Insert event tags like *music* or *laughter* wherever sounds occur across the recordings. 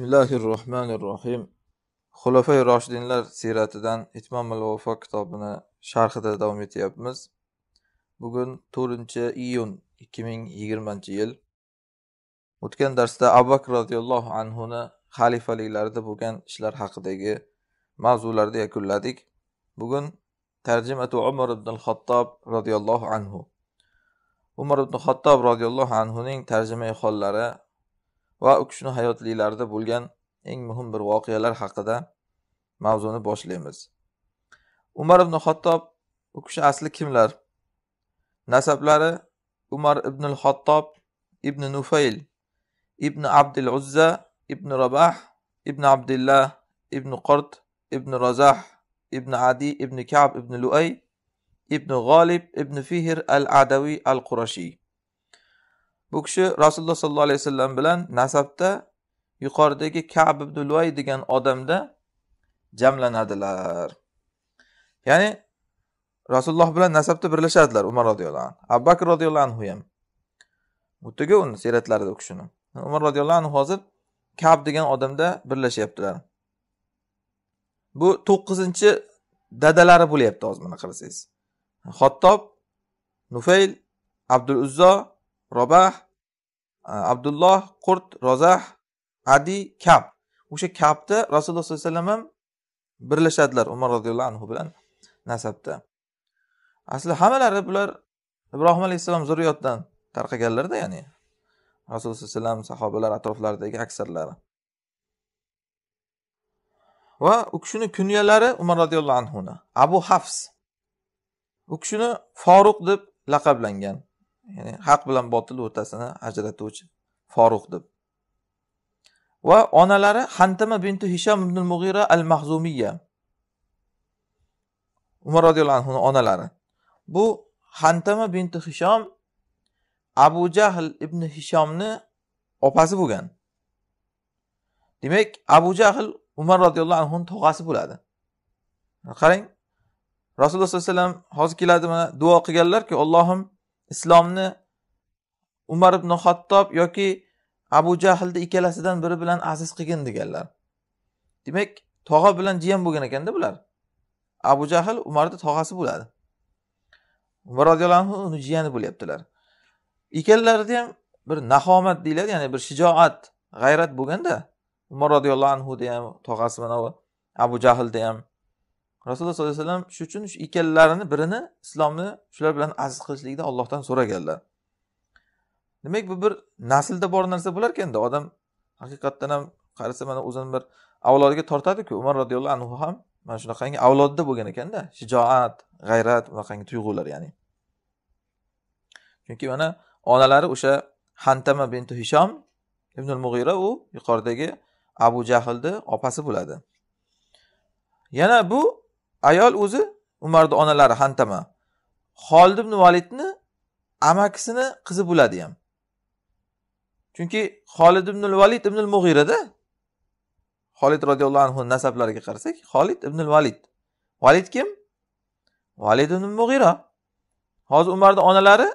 bismillahi rohmanir rohim xulofay roshidinlar siyratidan itmomil vafo kitobini sharhida davom etyapmiz bugun to'rtinchi iyun ikki ming yigirmanchi yil o'tgan darsda abu bakr roziyallohu anhuni xalifaliklarida bo'lgan ishlar haqidagi mavzularni yakunladik bugun tarjimatu umar ibn xattob roziyallohu anhu umar ibn xattob roziyallohu anhuning tarjimai hollari va u kishini hayotliklarida bo'lgan eng muhim bir voqealar haqida mavzuni boshlaymiz umar ibn xattob u kishi asli kimlar nasablari umar ibn xattob ibn nufayl ibn abdul uzza ibn rabah ibn abdullah ibn qurt ibn razah ibn adi ibn kab ibn luay ibn g'olib ibn fihr al adaviy al qurashiy bu kishi rasululloh sollallohu alayhi vasallam bilan nasabda yuqoridagi kab ibn luvay degan odamda jamlanadilar ya'ni rasululloh bilan nasabda birlashadilar umar roziyallohu anhu abu bakr roziyallohu anhu ham o'tdiku uni siyratlarida u kishini umar roziyallohu anhu hozir kab degan odamda birlashyaptilar bu to'qqizinchi dadalari bo'lyapti hozir mana qarasangiz xattob nufayl abdul uzzo robah abdulloh qurt rozah adi kab o'sha kabni rasululloh sollallohu alayhi vasallam ham birlashadilar umar roziyallohu anhu bilan nasabda asli hammalari bular ibrohim alayhissalom zurriyotdan tarqaganlarda ya'ni rasululloh sallallohu alayhi vasallam sahobalar atroflaridagi aksarlari va u kishini kunyalari umar roziyallohu anhuni abu hafs u kishini foruq deb laqablangan ya'ni haq bilan botil o'rtasini ajratuvchi foruq deb va onalari hantama bintu hisham ibn mug'ira al mahzumiya umar roziyallohu anhuni onalari bu hantama bintu hishom abu jahl ibn hishomni opasi bo'lgan demak abu jahl umar roziyallohu anhuni tog'asi bo'ladi qarang rasululloh sollallohu alayhi vasallam hozir keladimi duo qilganlarki ollohim islomni umar ibn xattob yoki abu jahlni ikkalasidan biri bilan aziz qilgin deganlar demak tog'a bilan jiyan bo'lgan ekanda bular abu jahl umarni tog'asi bo'ladi umar roziyallohu anhu uni jiyani bo'lyaptilar ikkalalarida ham bir nahomat deyiladi ya'ni bir shijoat g'ayrat bo'lganda umar roziyallohu anhuni ham tog'asi mana abu jahlda ham rasululloh sollallohu alayhi vasallam shu uchun shu ikkalarini birini islomni shular bilan aziz qilishlikni allohdan so'raganlar demak bu bir naslda bor narsa bo'larkanda odam haqiqatdan ham qarasa mana o'zini bir avlodiga tortadiku umar roziyallohu anhu ham mana shunaqangi avlodda bo'lgan ekanda shijoat g'ayrat unaqangi tuyg'ular ya'ni chunki mana onalari o'sha hantama bintu hishom ibnul mug'ira u yuqoridagi abu jahlni opasi bo'ladi yana bu ayol o'zi umarni onalari hantama xolid ibn validni amakisini qizi bo'ladi ham chunki xolid ibn valid ibn mug'irada xolid roziyallohu anhu nasablariga qarasak xolid ibn valid valid kim valid ibn mug'ira hozir umarni onalari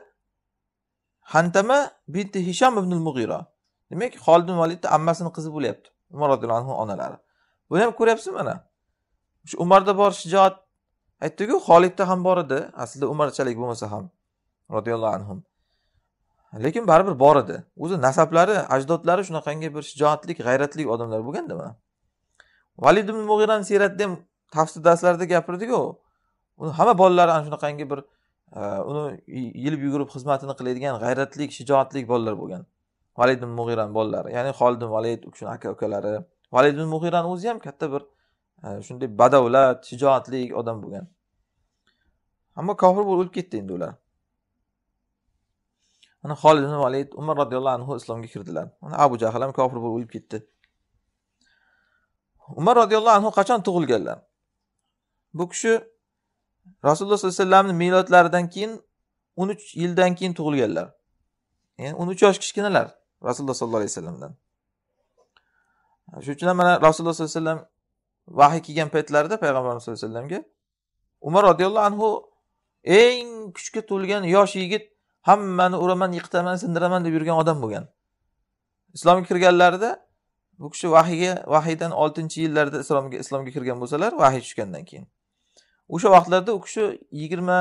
hantama binti hisham ibn mug'ira demak xolid ibn validni ammasini qizi bo'lyapti umar roziyallohu anhu onalari buni ham ko'ryapsiz mana shu umarda bor shijoat aytdiku xolidda ham bor edi aslida umarchalik bo'lmasa ham roziyallohu anhu lekin baribir bor edi o'zi nasablari ajdodlari shunaqangi bir shijoatlik g'ayratli odamlar mana valid ibn mug'irani siyratida ham tafsir darslarida gapirdiku uni hamma bolalari ana shunaqangi bir e, uni yilib yugurib xizmatini qiladigan g'ayratli shijoatli bolalar bo'lgan valid ibn mug'irani bolalari ya'ni xolid ibn valid kishini aka ukalari valid ibn mug'irani o'zi ham katta bir shunday badavlat shijoatli odam bo'lgan ammo kofir bo'lib o'lib ketdi endi ular ana holid ibn valid umar roziyallohu anhu islomga kirdilar mana abu jahl ham kofir bo'lib o'lib ketdi umar roziyallohu anhu qachon tug'ilganlar bu kishi rasululloh sollallohu alayhi vasallamni milodlaridan keyin o'n uch yildan keyin tug'ilganlar ya'ni o'n uch yosh kichkinalar rasululloh sollallohu alayhi vasallamdan shuning uchun mana rasululloh sollallohu alayhi vasallam vahiy kelgan paytlarida payg'ambarimiz sallallohu alayhi vasallamga umar roziyallohu anhu eng kuchga to'lgan yosh yigit hammani uraman yiqitaman sindiraman deb yurgan odam bo'lgan islomga kirganlarida bu kishi vahiyga vahiydan oltinchi yillarda islomga islomga kirgan bo'lsalar vahiy tushgandan keyin o'sha vaqtlarda u kishi yigirma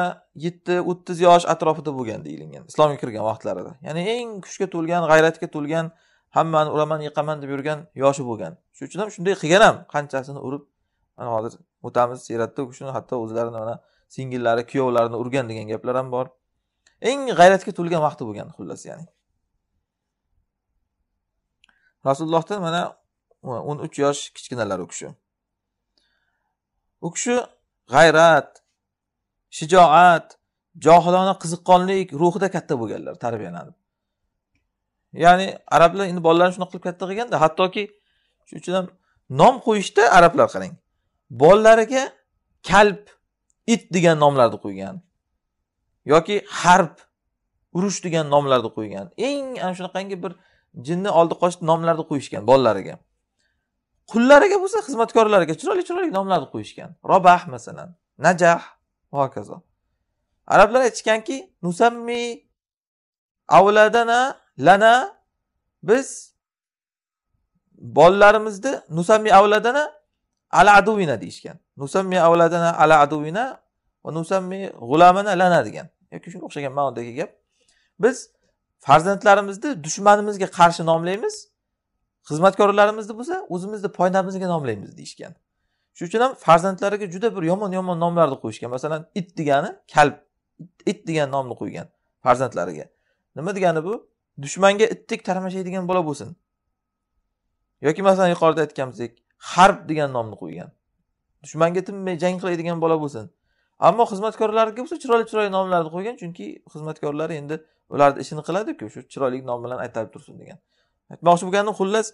yetti o'ttiz yosh atrofida bo'lgan deyilgan islomga kirgan vaqtlarida ya'ni eng kuchga to'lgan g'ayratga to'lgan hammani uraman yiqaman deb yurgan yoshi bo'lgan shuning uchun ham shunday qilgan ham qanchasini urib mana hozir o'tamiz siyratda u kishini hatto o'zlarini mana singillari kuyovlarini urgan degan gaplar ham bor eng g'ayratga to'lgan vaqti bo'lgan xullas ya'ni rasulullohdan mana o'n uch yosh kichkinalar u kishi u kishi g'ayrat shijoat johilona qiziqqonlik ruhida katta bo'lganlar tarbiyalanib ya'ni arablar endi bolalarni shunaqa qilib katta qilganda hattoki shuning uchun ham nom qo'yishda arablar qarang bolalariga kalb it degan nomlarni qo'ygan yoki harb urush degan nomlarni qo'ygan eng ana shunaqangi bir jinni oldi qochdi nomlarni qo'yishgan bolalariga qullariga bo'lsa xizmatkorlariga chiroyli chiroyli nomlarni qo'yishgan robah masalan najah va hokazo arablar aytishganki nusammi avladana lana biz bolalarimizni nusami avladana ala aduvina deyishgan nusami avladana ala aduvina va nusami g'ulamana lana degan yoki shunga o'xshagan ma'nodagi gap biz farzandlarimizni dushmanimizga qarshi nomlaymiz xizmatkorlarimizni bo'lsa o'zimizni poynamizga nomlaymiz deyishgan shuning uchun ham farzandlariga juda bir yomon yomon nomlarni qo'yishgan masalan it degani kalb it degan nomni qo'ygan farzandlariga nima degani bu dushmanga itdek tarmashaydigan bola bo'lsin yoki masalan yuqorida aytganimizdek harb degan nomni qo'ygan dushmanga tinmay jang qiladigan bola bo'lsin ammo xizmatkorlarga bo'lsa chiroyli chiroyli nomlarni qo'ygan chunki xizmatkorlar endi ularni ishini qiladiku shu chiroyli nom bilan aytalib tursin degan aytmoqchi bo'lganim xullas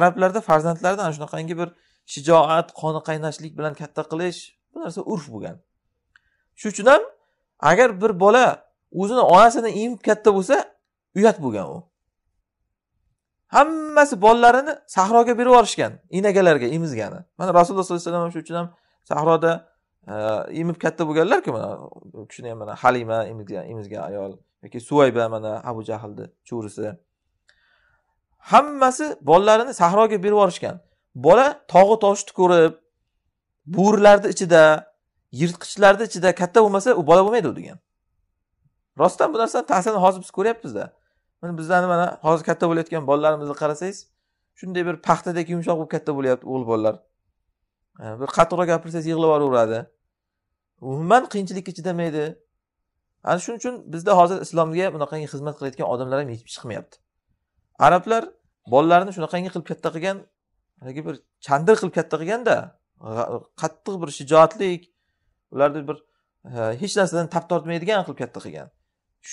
arablarda farzandlarni ana shunaqangi bir shijoat qoni qaynashlik bilan katta qilish bu narsa urf bo'lgan shuning uchun ham agar bir bola o'zini onasini emib katta bo'lsa uyat bo'lgan u hammasi bolalarini sahroga berib yuborishgan enagalarga emizgani mana rasululloh sollallohu alayhi vasallam shu uchun ham sahroda emib katta bo'lganlarku mana u kishini ham mana halima emizgan emizgan ayol yoki suvayba mana abu jahlni cho'risi hammasi bolalarini sahroga berib yuborishgan bola tog'u toshni ko'rib bo'rilarni ichida yirtqichlarni ichida katta bo'lmasa u bola bo'lmaydi u degan rostdan bu narsani ta'sirini hozir biz ko'ryapmizda mana bizlarni mana hozir katta bo'layotgan bolalarimizni qarasangiz shunday bir paxtadek yumshoq bo'lib katta bo'lyapti o'g'il bolalar bir qattiqroq gapirsangiz yig'lab yuboraveradi umuman qiyinchilikka chidamaydi ana shuning uchun bizda hozir islomga bunaqangi xizmat qilayotgan odamlar ham yetib chiqmayapti arablar bolalarini shunaqangi qilib katta qilgan haligi bir chandir qilib katta qilganda qattiq bir shijoatlik ularni bir hech narsadan tap tortmaydigan qilib katta qilgan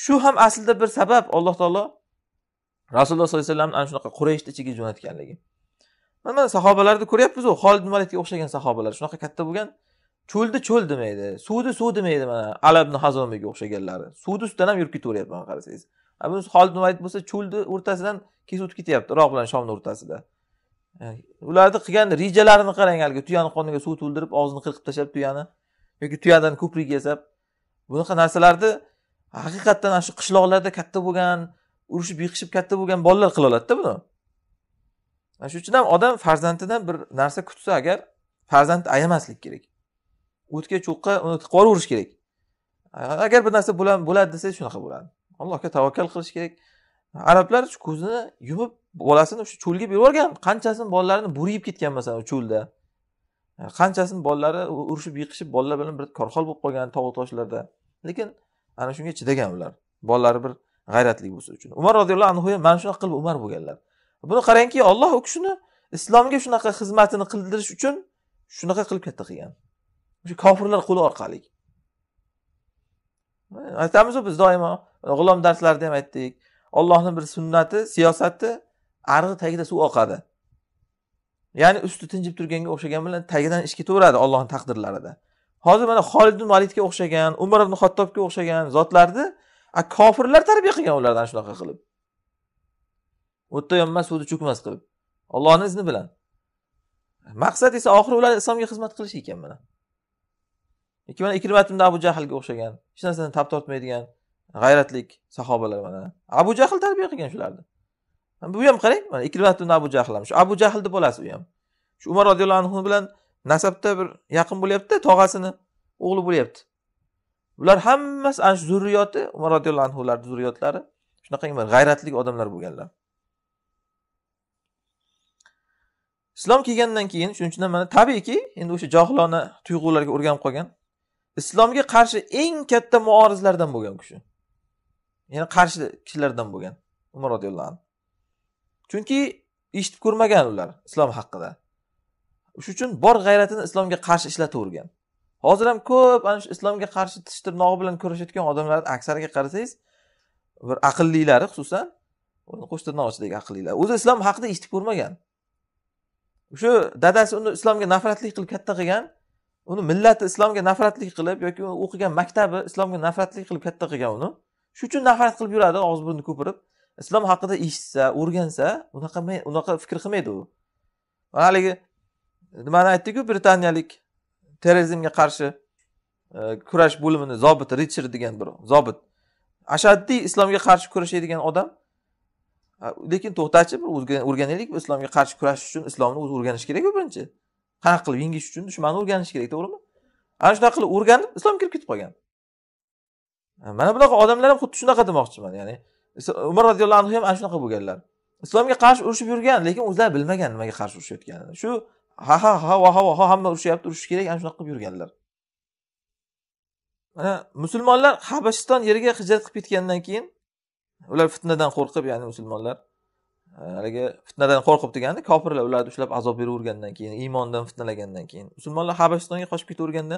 shu ham aslida bir sabab alloh taolo rasululloh sollallohu alayhi vasallamni ana shunaqa qurayshni ichiga jo'natganligi mana mana sahobalarni ko'ryapmiz u xolid malikga o'xshagan sahobalar shunaqa katta bo'lgan cho'lni cho'l demaydi suvni suv demaydi mana ala hazomiga o'xshaganlari suvni ustidan ham yurib ketaveryapti mana qarasangiz holid xolid valid bo'lsa cho'lni o'rtasidan kesib o'tib ketyapti iroq bilan shomni o'rtasida ularni qilgan rejalarini qarang haligi tuyani qorniga suv to'ldirib og'zini qirqib tashlab tuyani yoki tuyadan ko'prik yasab bunaqa narsalarni haqiqatdan shu qishloqlarda katta bo'lgan urushib yiqishib katta bo'lgan bolalar qila oladida buni mana shuning uchun ham odam farzandidan bir narsa kutsa agar farzandni ayamaslik kerak o'tga cho'qqa uni tiqib yuraverish kerak agar bir narsa bo'ladi desangiz shunaqa bo'ladi allohga tavakkal qilish kerak arablar shu ko'zini yumib bolasini o'sha cho'lga berib yuborgan qanchasini bolalarini bo'ri yeb ketgan masalan cho'lda qanchasini bolalari urushib yiqishib bolalar bilan bir korxol bo'lib qolgan tog' toshlarda lekin ana shunga chidagan ular bolalari bir g'ayratli bo'lsa uchun umar roziyallohu anhu ham mana shunaqa qilib umar bo'lganlar buni qarangki olloh u kishini islomga shunaqa xizmatini qildirish uchun shunaqa qilib katta qilgan shu kofirlar qo'li orqali aytamizu biz doimo g'ulom darslarida ham aytdik ollohni bir sunnati siyosati arg'i tagida suv oqadi ya'ni usti tinjib turganga o'xshagan bilan tagidan ish ketaveradi ollohni taqdirlarida hozir mana xolid ibn validga o'xshagan umar ibn xattobga o'xshagan zotlarni a kofirlar tarbiya qilgan ulardan shunaqa qilib o'tda yonmas suvda cho'kmas qilib ollohni izni bilan maqsad esa oxiri ular islomga xizmat qilish ekan mana lekin mana ikrimatimda abu jahlga o'xshagan hech narsani tap tortmaydigan g'ayratlik sahobalar mana abu jahl tarbiya qilgan shularni bu ham qarang mana ikrimatimda abu jahl ham shu abu jahl deb u ham shu umar roziyallohu anhu bilan nasabda bir yaqin bo'lyapti tog'asini o'g'li bo'lyapti bular hammasi ana shu zurriyoti umar roziyallohu anhularni zurriyotlari shunaqangi bir g'ayratli odamlar bo'lganlar islom kelgandan keyin shuning uchun ham mana tabiiyki endi o'sha johilona tuyg'ularga o'rganib qolgan islomga qarshi eng katta muorizlardan bo'lgan u kishi ya'ni qarshi kishilardan bo'lgan umar roziyallohu anhu chunki eshitib ko'rmagan ular islom haqida shuning uchun bor g'ayratini islomga qarshi ishlatavergan hozir ham ko'p ana shu islomga qarshi tish tirnog'i bilan kurashayotgan odamlarni aksariga qarasangiz bir aqllilari xususan qo'sh tirnoq ichidagi aqllilar o'zi islom haqida eshitib ko'rmagan o'sha dadasi uni islomga nafratlik qilib katta qilgan uni millati islomga nafratlik qilib yoki o'qigan maktabi islomga nafratlik qilib katta qilgan uni shuning uchun nafrat qilib yuradi og'iz burni ko'pirib islom haqida eshitsa o'rgansa unaqa unaqa fikr qilmaydi u haligi nimani aytdiku britaniyalik terrorizmga qarshi e, kurash bo'limini zobiti richard degan bir zobit ashaddiy islomga qarshi kurashadigan odam lekin to'xtachi bir o'rganaylik islomga qarshi kurashish uchun islomni o'zi o'rganish kerakku birinchi qanaqa qilib yengish uchun dushmanni o'rganish kerak to'g'rimi ana shunaqa qilib o'rganib islom kirib ketib qolgan mana bunaqa odamlar ham xuddi shunaqa demoqchiman ya'ni umar roziyallohu anhu ham ana shunaqa bo'lganlar islomga qarshi urushib yurgan lekin o'zlari bilmagan nimaga qarshi urushayotganini shu ha ha ha va ha va ha hamma urushyapti şey urushish kerak ana shunaqa qilib yurganlar mana musulmonlar habashiston yeriga hijrat qilib ketgandan keyin ular fitnadan qo'rqib ya'ni musulmonlar haligi fitnadan qo'rqib degani kofirlar ularni ushlab azob beravergandan keyin iymondan fitnalagandan keyin musulmonlar habashistonga qochib ketavergandi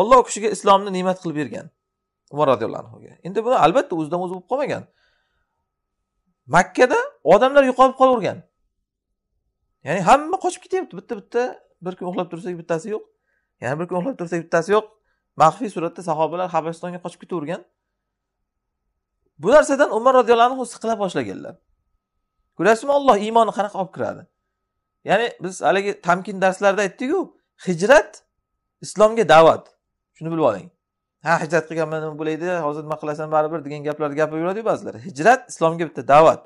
olloh u kishiga islomni ne'mat qilib bergan umar roziyallohu anhuga endi buni albatta o'zidan o'zi bo'lib qolmagan makkada odamlar yo'qolib qolavergan ya'ni hamma qochib ketyapti bitta bitta bir kun uxlab tursak bittasi yo'q yana bir kun uxlab tursak bittasi yo'q maxfiy suratda sahobalar habasistonga qochib ketavergan bu narsadan umar roziyallohu anhu siqila boshlaganlar ko'rasizmi olloh iymonni qanaqa olib kiradi ya'ni biz haligi tamkin darslarida aytdikku hijrat islomga da'vat shuni bilib oling ha hijrat qilganman nima bo'laydi hozir nima qilasan baribir degan gaplarni gapirib yuradiku ba'zilar hijrat islomga bitta da'vat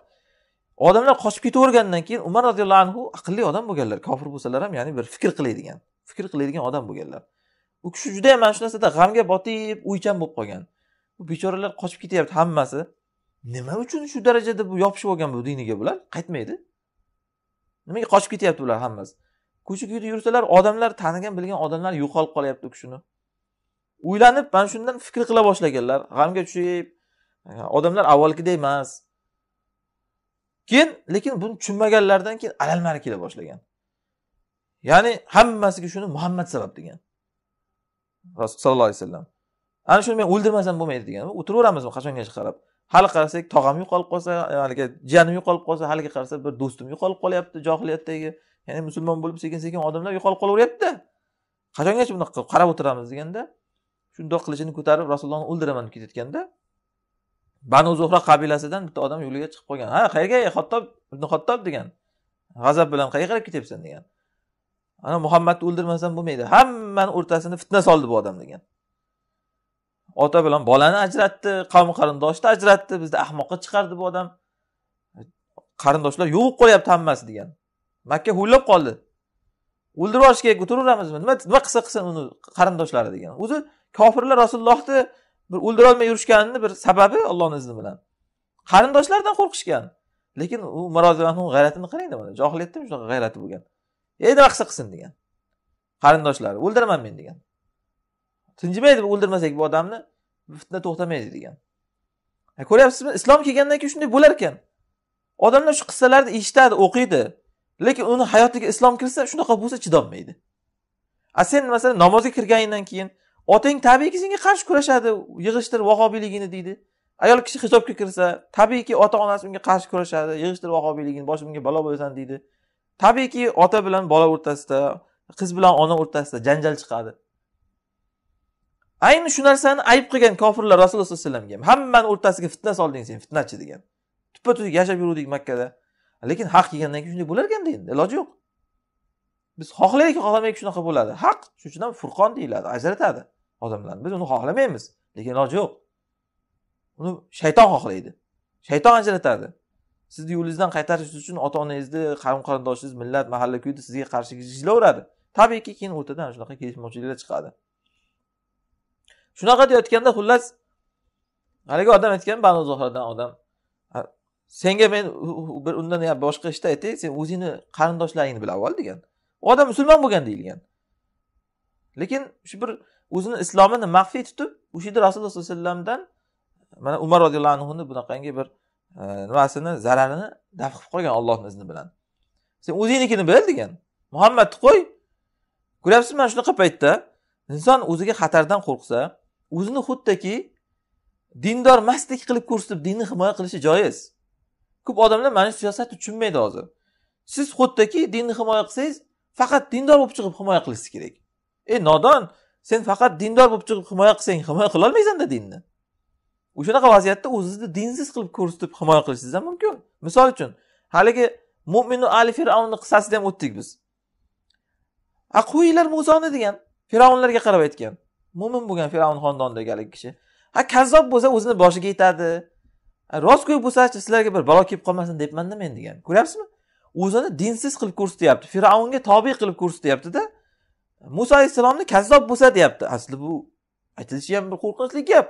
odamlar qochib ketavergandan keyin umar roziyallohu anhu aqlli odam bo'lganlar kofir bo'lsalar ham ya'ni bir fikr qiladigan fikr qiladigan odam bo'lganlar u kishi juda yam mana shu narsada g'amga botib o'ychan bo'lib qolgan bu bechoralar qochib ketyapti hammasi nima uchun shu darajada bu yopishib olgan bu diniga bular qaytmaydi nimaga qochib ketyapti bular hammasi ko'cha ko'yda yursalar odamlar tanigan bilgan odamlar yo'qolib qolyapti u kishini o'ylanib mana shundan fikr qila boshlaganlar g'amga tushib odamlar avvalgidek emas keyin lekin buni tushunmaganlaridan keyin alalmari kela boshlagan ya'ni hammasiga shuni muhammad sabab degan rasul sallallohu alayhi vasallam ana shuni men o'ldirmasam bo'lmaydi degan o'tiraveramizmi qachongacha qarab hali qarasak tog'am yo'qolib qolsa haligi jiyanim yo'qolib qolsa haligi qarasa bir do'stim yo'qolib qolyapti johiliyatdagi ya'ni musulmon bo'lib sekin sekin odamlar yo'qolib qolaveryapti qachongacha bunaqa qarab o'tiramiz deganda shundoq qilichini ko'tarib rasulullohni o'ldiraman deb ketayotganda banu zuhra qabilasidan bitta odam yo'liga chiqib qolgan ha qayerga ey xattob ibn xattob degan g'azab bilan qayerga qarab ketyapsan degan ana muhammadni o'ldirmasam bo'lmaydi hammani o'rtasini fitna soldi bu odam degan ota bilan bolani ajratdi qavm qarindoshni ajratdi bizni ahmoqqa chiqardi bu odam qarindoshlar yo'q qolyapti hammasi degan makka huvillab qoldi o'ldirib yuborish kerak turaveramizmi nima nima qilsa qilsin uni qarindoshlari degan o'zi kofirlar rasulullohni bir o'ldirolmay yurishganini bir sababi ollohni izni bilan qarindoshlardan qo'rqishgan lekin u mirozilanhu g'ayratini qarangda mana johiliyatda shunaqa g'ayrati bo'lgan ey nima qilsa qilsin degan qarindoshlari o'ldiraman men degan tinjimaydi o'ldirmasak bu odamni fitna to'xtamaydi degan e, ko'ryapsizmi islom kelgandan keyin shunday bo'lar ekan odamlar shu qissalarni eshitadi o'qiydi lekin uni hayotiga islom kirsa shunaqa bo'lsa chidolmaydi a sen masalan namozga kirganingdan keyin otang tabiiyki senga qarshi kurashadi yig'ishtir vahobiyligini deydi ayol kishi hijobga kirsa tabiiyki ota onasi unga qarshi kurashadi yig'ishtir vahobiyligini boshimga balo bo'lsan deydi tabiiyki ota bilan bola o'rtasida qiz bilan ona o'rtasida janjal chiqadi ayni shu narsani ayb qilgan kofirlar rasululloh sallallohu alayhi vasallamga hammani o'rtasiga fitna solding sen fitnachi degan tuppa tuzuk yashab yuruvdik makkada lekin haq kelgandan keyin shunday bo'larkanda endi iloji yo'q biz xohlaylik xohlamaylik shunaqa bo'ladi haq shuning uchun ham furqon deyiladi ajratadi odamlarni biz uni xohlamaymiz lekin iloji yo'q uni shayton xohlaydi shayton ajratadi sizni yo'lingizdan qaytarish uchun ota onangizni qavm qarindoshingiz millat mahalla kuyda sizga qarshi ishlayveradi tabiiyki keyin o'rtadan shunaqa kelishmovchiliklar chiqadi shunaqa deyayotganda xullas haligi odam aytgan banu zuhrdan odam senga men bir undan ham boshqa ishda aytay sen o'zingni qarindoshlaringni bilib ol degan u odam musulmon bo'lgan deyilgan lekin shu bir o'zini islomini maxfiy tutib o'sha yerda rasululloh sollallohu alayhi vasallamdan mana umar roziyallohu anhuni bunaqangi bir e, nimasini zararini daf qilib qo'ygan ollohni izni bilan sen o'zingnikini bil degan muhammadni qo'y ko'ryapsizmi mana shunaqa paytda inson o'ziga xatardan qo'rqsa o'zini xuddiki dindor emasdek qilib ko'rsatib dinni himoya qilishi joiz ko'p odamlar mana shu siyosatni tushunmaydi hozir siz xuddiki dinni himoya qilsangiz faqat dindor bo'lib chiqib himoya qilishingiz kerak ey nodon sen faqat dindor bo'lib chiqib himoya qilsang himoya qilolmaysanda dinni o'shanaqa vaziyatda o'zingizni dinsiz qilib ko'rsatib himoya qilishingiz ham mumkin misol uchun haligi mo'minu ali fir'avnni qissasida ham o'tdik biz aquiylar musoni degan fir'avnlarga qarab aytgan mo'min bo'lgan fir'avn xonadonidagi haligi kishi ha kazzob bo'lsa o'zini boshiga yetadi rostgo'y bo'lsachi sizlarga bir balo kelib qolmasin debmanda men degan ko'ryapsizmi o'zini dinsiz qilib ko'rsatyapti fir'avnga tobe qilib ko'rsatyaptida muso alayhissalomni kazzob bo'lsa deyapti asli bu aytilishi ham bir qo'rqinchli gap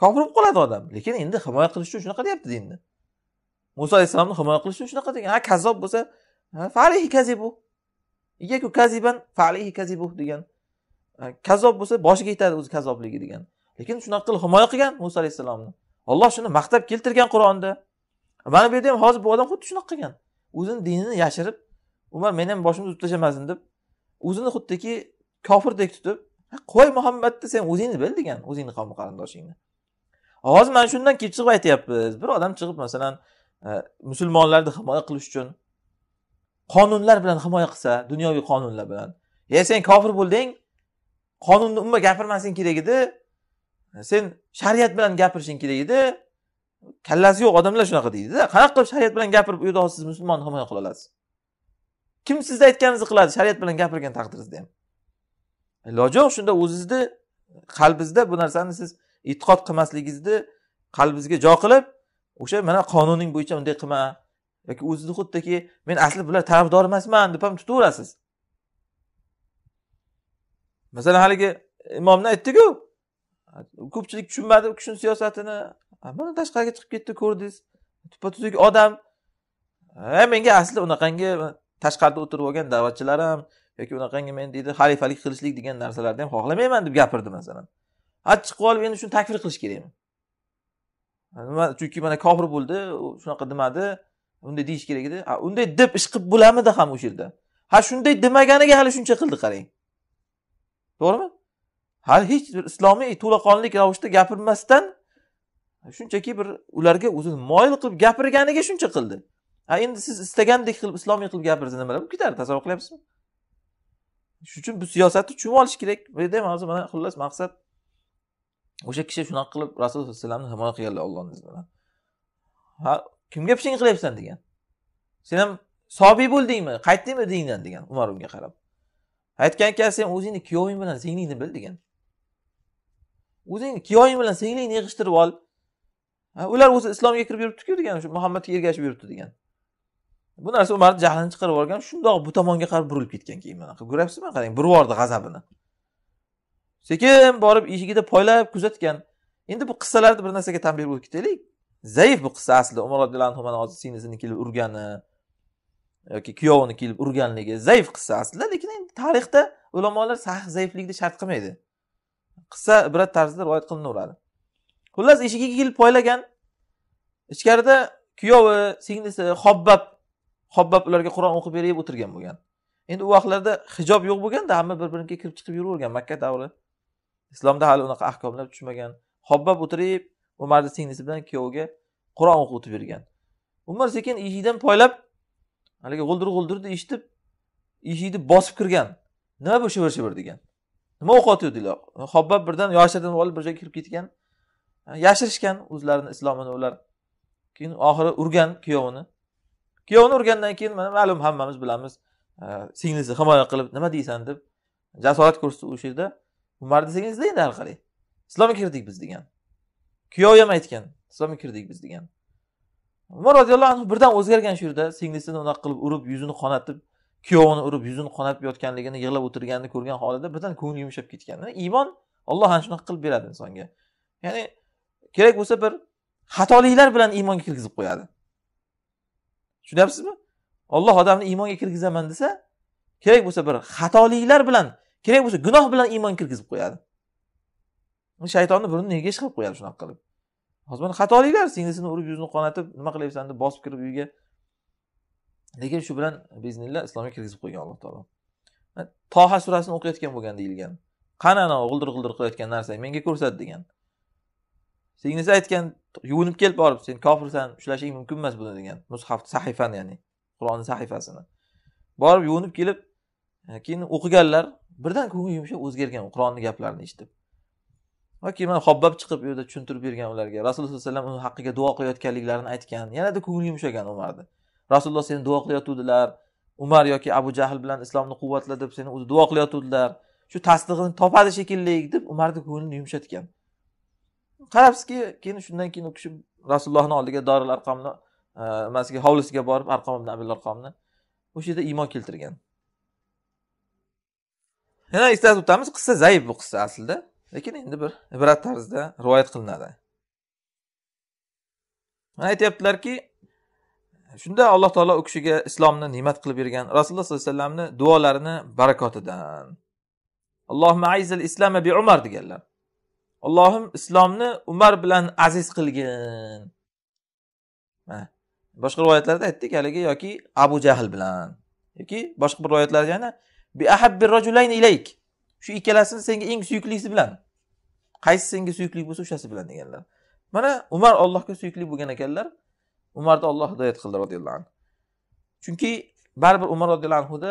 kofir bo'lib qoladi odam lekin endi himoya qilish uchun shunaqa deyapti dinni muso alayhissalomni himoya qilish uchun shunaqa degan ha kazzob bo'lsa falihi kazibu igaku kaziban falihi kazibu degan kazzob bo'lsa boshiga yetadi o'zi kazzobligi degan lekin shunaqa qilib himoya qilgan muso alayhissalomni olloh shuni maqtab keltirgan qur'onda mana bu yerda ham hozir bu odam xuddi shunaqa qilgan o'zini dinini yashirib umar men ham boshimni uzib tashlamasin deb o'zini xuddiki kofirdek tutib qo'y muhammadni sen o'zingni bil degan o'zingni qavmi qarindoshingni hozir mana shundan kelib chiqib aytyapmiz bir odam chiqib masalan e, musulmonlarni himoya qilish uchun qonunlar bilan himoya qilsa dunyoviy qonunlar bilan e sen kofir bo'lding qonunni umuman gapirmasing kerak edi e, sen shariat bilan gapirishing kerak edi kallasi yo'q odamlar shunaqa deydida qanaqa qilib shariat bilan gapirib u yerda siz musulmonni himoya qila olasiz kim sizni aytganingizni qiladi shariat bilan gapirgan taqdiringizda ham iloji e, yo'q shunda o'zizni qalbingizda bu narsani siz e'tiqod qilmasligingizni qalbingizga jo qilib o'sha mana qonuning bo'yicha unday qilma yoki o'zizni xuddiki men asli bular tarafdori emasman deb ham tutaverasiz masalan haligi imomni aytdiku ko'pchilik tushunmadi u kishini siyosatini mana tashqariga chiqib ketdi ko'rdingiz tuppa tuzuk odam menga asli unaqangi tashqarida o'tirib olgan da'vatchilar ham yoki unaqangi men deydi xalifalik qilishlik degan narsalarni ham xohlamayman deb gapirdi masalan ha chiqib olib endi shuni takfir qilish kerakmi nima chunki mana kofir bo'ldi shunaqa demadi unday deyish kerak edi unday deb ish qilib bo'lamidi ham o'sha yerda ha shunday demaganiga hali shuncha qildi qarang to'g'rimi hali hech bir islomiy to'laqonli ravishda gapirmasdan shunchaki bir ularga o'zini moyil qilib gapirganiga shuncha qildi a endi siz istagandek qilib islomiy qilib gapirsa nimalar bo'lib ketadi tasavvur qilyapsizmi shuning uchun bu siyosatni tushunib olish kerak bu yerda ham hozir mana xullas maqsad o'sha kishi shunaqa qilib rasululloh sallallohu alayhi vasallamni himoya qilganlar ollohni izni bilan ha kimga pishing qilyapsan degan sen ham sobiy bo'ldingmi qaytdingmi dindan degan umar unga qarab aytgan ekan sen o'zingni kuyoving bilan singlingni bil degan o'zingni kuyoving bilan singlingni yig'ishtirib ol ular o'zi islomga kirib yuribdiku degan shu muhammadga ergashib yuribdi degan bu narsa umarni jahlini chiqarib yuborgan shundoq bu tomonga qarab burilib ketgan keyin mana ko'ryapsizmi qarang burib yubordi g'azabini sekin borib eshigida poylab kuzatgan endi bu qissalarda bir narsaga tanbeh bo'lib ketaylik zaif bu qissa aslida umar roziyallohu anhu mana hozir singlisini kelib urgani yoki kuyovini kelib urganligi zaif qissa aslida lekin endi tarixda ulamolar sahih zaiflikni shart qilmaydi qissa ibrat tarzida rivoyat qilinaveradi xullas eshigiga kelib poylagan ichkarida kuyovi singlisi hobbab hobbab ularga qur'on o'qib berib o'tirgan bo'lgan endi u vaqtlarda hijob yo'q bo'lganda hamma bir birinikiga kirib chiqib yuravergan makka davri islomda hali unaqa ahkomlar tushmagan hobbab o'tirib umarni singlisi bilan kuyoviga qur'on o'qib o'tib bergan umar sekin eshikdan poylab haligi g'uldir g'uldirni eshitib eshikni bosib kirgan nima bu shivir shivir degan nima o'qiyotgandinglar hobbab birdan yoshirdan olib bir joyga kirib ketgan yashirishgan o'zlarini islomini ular keyin oxiri urgan kuyovini kuyovini urgandan keyin mana ma'lum hammamiz bilamiz e, singlisi himoya qilib nima deysan deb jasorat ko'rsatdi o'sha yerda umar desangiz izlaydi hal qarang islomga kirdik biz degan kuyovi ham aytgan islomga kirdik biz degan umar roziyallohu anhu birdan o'zgargan shu yerda singlisini unaqa qilib urib yuzini qonatib kuyovini urib yuzini qonatib yotganligini yig'lab o'tirganini ko'rgan holida birdan ko'ngli yumshab ketgan iymon olloh ana shunaqa qilib beradi insonga ya'ni kerak bo'lsa bir xatoliklar bilan iymonga kirgizib qo'yadi tushunyapsizmi olloh odamni iymonga kirgizaman desa kerak bo'lsa bir xatoliklar bilan kerak bo'lsa gunoh bilan iymon kirgizib qo'yadi shaytonni burnini nega ish qilib qo'yadi shunaqa qilib hozir mana xatoliklar singlisini urib yuzini qonatib nima qilyapsan deb bosib kirib uyga lekin shu bilan biznillah islomga kirgizib qo'ygan alloh taolo toha surasini o'qiyotgan bo'lgan deyilgan qani anavi g'ildir g'ildir qilayotgan narsa menga ko'rsat degan singlisi aytgan yuvinib kelib borib sen kofirsan ushlashing mumkin emas buni degan mushafni sahifani ya'ni qur'onni sahifasini borib yuvinib kelib e, keyin o'qiganlar birdan ko'ngli yumshab o'zgargan qur'onni gaplarini eshitib yoki man hobbab chiqib u yerda tushuntirib bergan ularga rasululloh sallallohu alayhi vasallam uni haqqiga duo qilayotganliklarini aytgan yanada ko'ngli yumshagan umarni rasululloh seni duo qilayotgandilar umar yoki abu jahl bilan islomni quvvatla deb seni o'zi duo qilayotgandilar shu tasdig'ini topadi shekilli deb umarni ko'nglini yumshatgan qarabsizki keyin shundan keyin u kishi rasulullohni oldiga doril arqomni nimasiga e, hovlisiga borib arqom ibn abil arqomni o'sha yerda iymon keltirgan yana eslatib o'tamiz qissa zaif bu qissa aslida lekin endi bir ibrat tarzida rivoyat qilinadi mana aytyaptilarki shunda alloh taolo u kishiga islomni ne'mat qilib bergan rasululloh sollallohu alayhi vasallamni duolarini barakotidan allohma ayzil islama bi umar deganlar allohim islomni umar bilan aziz qilgin boshqa rivoyatlarda aytdik haligi yoki abu jahl bilan yoki boshqa bir rivoyatlarda yana bi rajulayn ilayk shu ikkalasini senga eng suyuklisi bilan qaysi senga suyukli bo'lsa o'shasi bilan deganlar mana umar allohga suyukli bo'lgan ekanlar umarni olloh hidoyat qildi roziyallohu anhu chunki baribir umar roziyallohu anhuda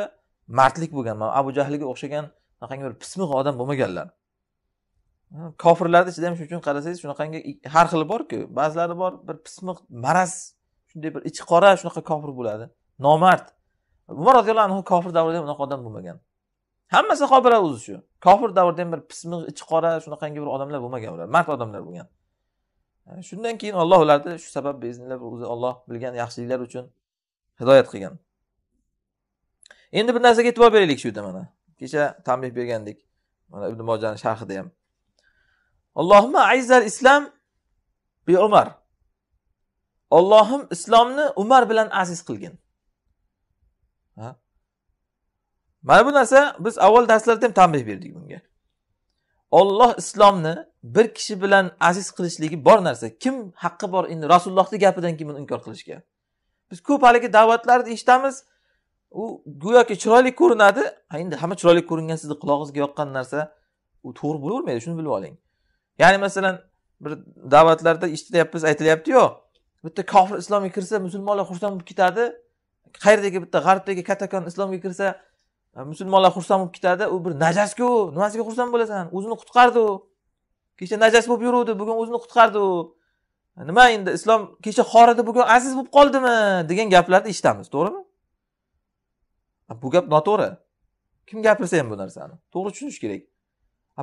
mardlik bo'lgan mana abu jahlga o'xshagan anaqangi bir pismiq odam bo'lmaganlar kofirlarni ichida ham shuning uchun qarasangiz shunaqangi har xili borku ba'zilari bor bir pismiq maraz shunday bir ichi qora shunaqa kofir bo'ladi nomard umar roziyallohu anhu kofir davrida ham unaqa odam bo'lmagan hamma sahobalar o'zi shu kofir davrida ham bir pismiq ichi qora shunaqangi bir odamlar bo'lmagan ular mard odamlar bo'lgan e, shundan keyin olloh ularni shu sabab beiznillah o'zi olloh bilgan yaxshiliklar uchun hidoyat qilgan endi bir narsaga e'tibor beraylik shu yerda mana kecha tanbeh bergandik mana ibn mojani sharhida ham Allohumma aizal islom bi Umar. Allohim islomni Umar bilan aziz qilgin. Mana bu narsa biz avval darslarda ham tanbeh berdik bunga. Alloh islomni bir kishi bilan aziz qilishligi bor narsa. Kim haqqi bor endi Rasulullohning gapidan kim buni inkor qilishga? Biz ko'p haligi da'vatlarni eshitamiz. U go'yoki chiroyli ko'rinadi. Endi hamma chiroyli ko'ringan sizni qulog'ingizga yoqqan narsa u to'g'ri bo'lavermaydi, shuni bilib oling. ya'ni masalan bir da'vatlarda eshitilyapmiz aytilyaptiyu bitta kofir islomga kirsa musulmonlar xursand bo'lib ketadi qayerdagi bitta g'arbdagi katakon islomga kirsa e, musulmonlar xursand bo'lib ketadi u bir najasku nimasiga xursand bo'lasan o'zini qutqardi u kecha najas bo'lib yuruvdi bugun o'zini qutqardi u e, nima endi islom kecha xor edi bugun aziz bo'lib qoldimi degan gaplarni eshitamiz to'g'rimi e, bu gap noto'g'ri kim gapirsa ham bu narsani to'g'ri tushunish kerak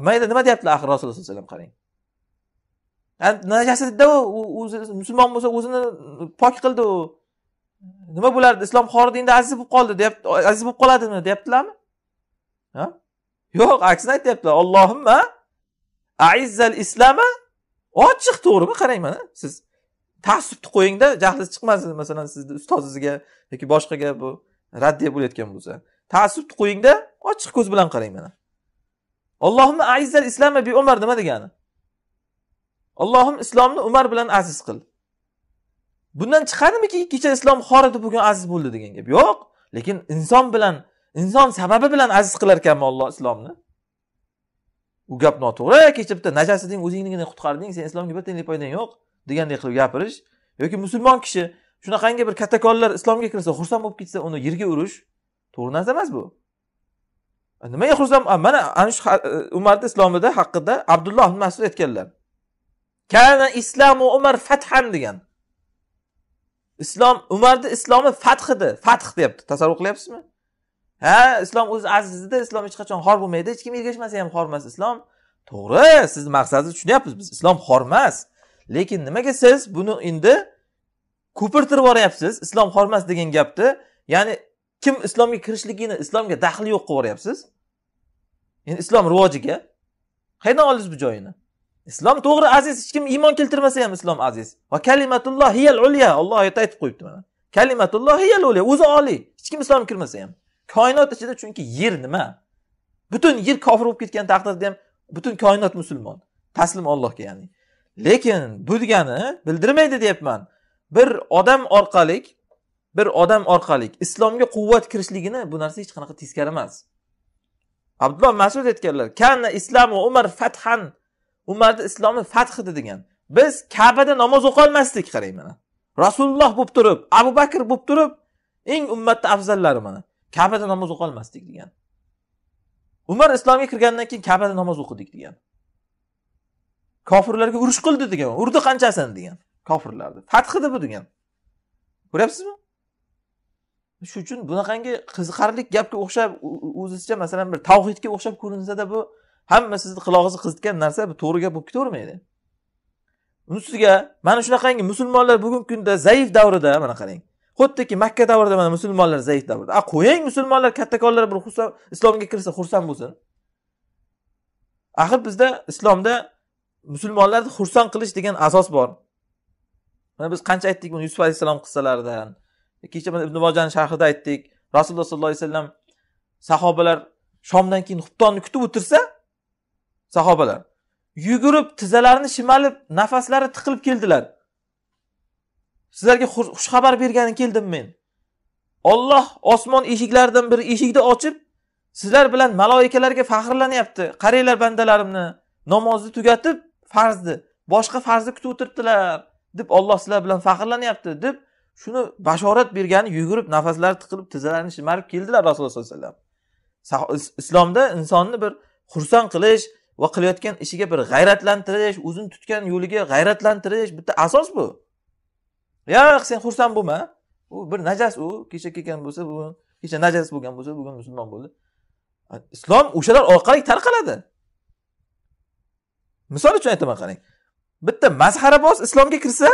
mayda nima deyaptilar axir rasululloh sallallohu alayhi vasallam qarang najasadda u musulmon bo'lsa o'zini pok qildi u nima bo'lardi islom xori dinda aziz bo'lib qoldi deyapti aziz bo'lib qoladimi deyaptilarmi yo'q aksini aytyaptilar ollohimma aizzal islama ochiq to'g'rimi qarang mana siz taassubni qo'yingda jahlingiz chiqmasin masalan sizni ustozingizga yoki boshqaga bu raddiya bo'layotgan bo'lsa taassubni qo'yingda ochiq ko'z bilan qarang mana ollohimma aizzal islama bi umar nima degani allohim islomni umar bilan aziz qil bundan chiqadimiki kecha islom xor edi bugun aziz bo'ldi degan gap yo'q lekin inson bilan inson sababi bilan aziz qilar ekanmi olloh islomni u gap noto'g'ri kecha bitta najas eding o'zingnigina qutqarding sen islomga bir tiyinlik foydang yo'q degandek qilib gapirish yoki musulmon kishi shunaqangi bir kattakonlar islomga kirsa xursand bo'lib ketsa uni yerga urish to'g'ri narsa emas bu nimaga xursand mana ana shu umarni islomida haqida abdulloh masud aytganlar kana islamu umar fathan degan islom umarni islomi fath edi fath deyapti tasavvur qilyapsizmi ha islom o'zi aziz edi islom hech qachon xor bo'lmaydi hech kim ergashmasa ham xor emas islom to'g'ri sizni maqsadingizni tushunyapmiz biz islom xor emas lekin nimaga siz buni endi ko'pirtirib yuboryapsiz islom xor emas degan gapni ya'ni kim islomga kirishligini islomga daxli yo'q qilib yuboryapsiz endi islom rivojiga qayerdan oldingiz bu joyini islom to'g'ri aziz hech kim iymon keltirmasa ham islom aziz va kalimatulloh hiyal ulya olloh oyatda aytib qo'yibdi mana kalimatulloh hiyal ulya o'zi oliy hech kim islom kirmasa ham koinot ichida chunki yer nima butun yer kofir bo'lib ketgan taqdirda ham butun koinot musulmon taslim ollohga ya'ni lekin bu degani bildirmaydi deyapman bir odam orqali bir odam orqali islomga quvvat kirishligini bu narsa hech qanaqa teskari emas abdulloh masud aytganlar kana islomu umar fathan ummati islomni fath qildi degan biz kabada namoz olmasdik qarang mana rasululloh bo'lib turib abu bakr bo'lib turib eng ummatni afzallari mana kabada namoz olmasdik degan umar islomga kirgandan keyin kabada namoz o'qidik degan kofirlarga urush qildi degan urdi qanchasini degan kofirlarni fath qildi bu degan ko'ryapsizmi shuning uchun bunaqangi qiziqarli gapga o'xshab o'zicha masalan bir tavhidga o'xshab ko'rinsada bu hamma sizni qulog'ingizni qizitgan narsa bu to'g'ri gap bo'lib ketavermaydi uni ustiga mana shunaqangi musulmonlar bugungi kunda zaif davrida mana qarang xuddiki makka davrida mana musulmonlar zaif davrda a qo'ying musulmonlar kattakonlar bir xursand islomga kirsa xursand bo'lsin axir bizda islomda musulmonlarni xursand qilish degan asos bor mana biz qancha aytdik buni yusuf alayhissalom qissalaridan kecha ibn mojani sharhida aytdik rasululloh sollallohu alayhi vasallam sahobalar shomdan keyin xuftonni kutib o'tirsa sahobalar yugurib tizzalarini shimalib nafaslari tiqilib keldilar sizlarga xushxabar bergani keldim men olloh osmon eshiklaridan bir eshikni ochib sizlar bilan maloikalarga faxrlanyapti qaranglar bandalarimni namozni tugatib farzni boshqa farzni kutib o'tiribdilar deb olloh sizlar bilan faxrlanyapti deb shuni bashorat bergani yugurib nafaslari tiqilib tizzalarini shimarib keldilar rasululloh sollallohu alayhi vasallam islomda insonni bir xursand qilish va qilayotgan ishiga bir g'ayratlantirish o'zini tutgan yo'liga g'ayratlantirish bitta asos bu yo'q sen xursand bo'lma u bir najas u kecha kelgan bo'lsa bugun kecha najas bo'lgan bo'lsa bugun musulmon bo'ldi islom o'shalar orqali tarqaladi misol uchun aytaman qarang bitta mazharaboz islomga kirsa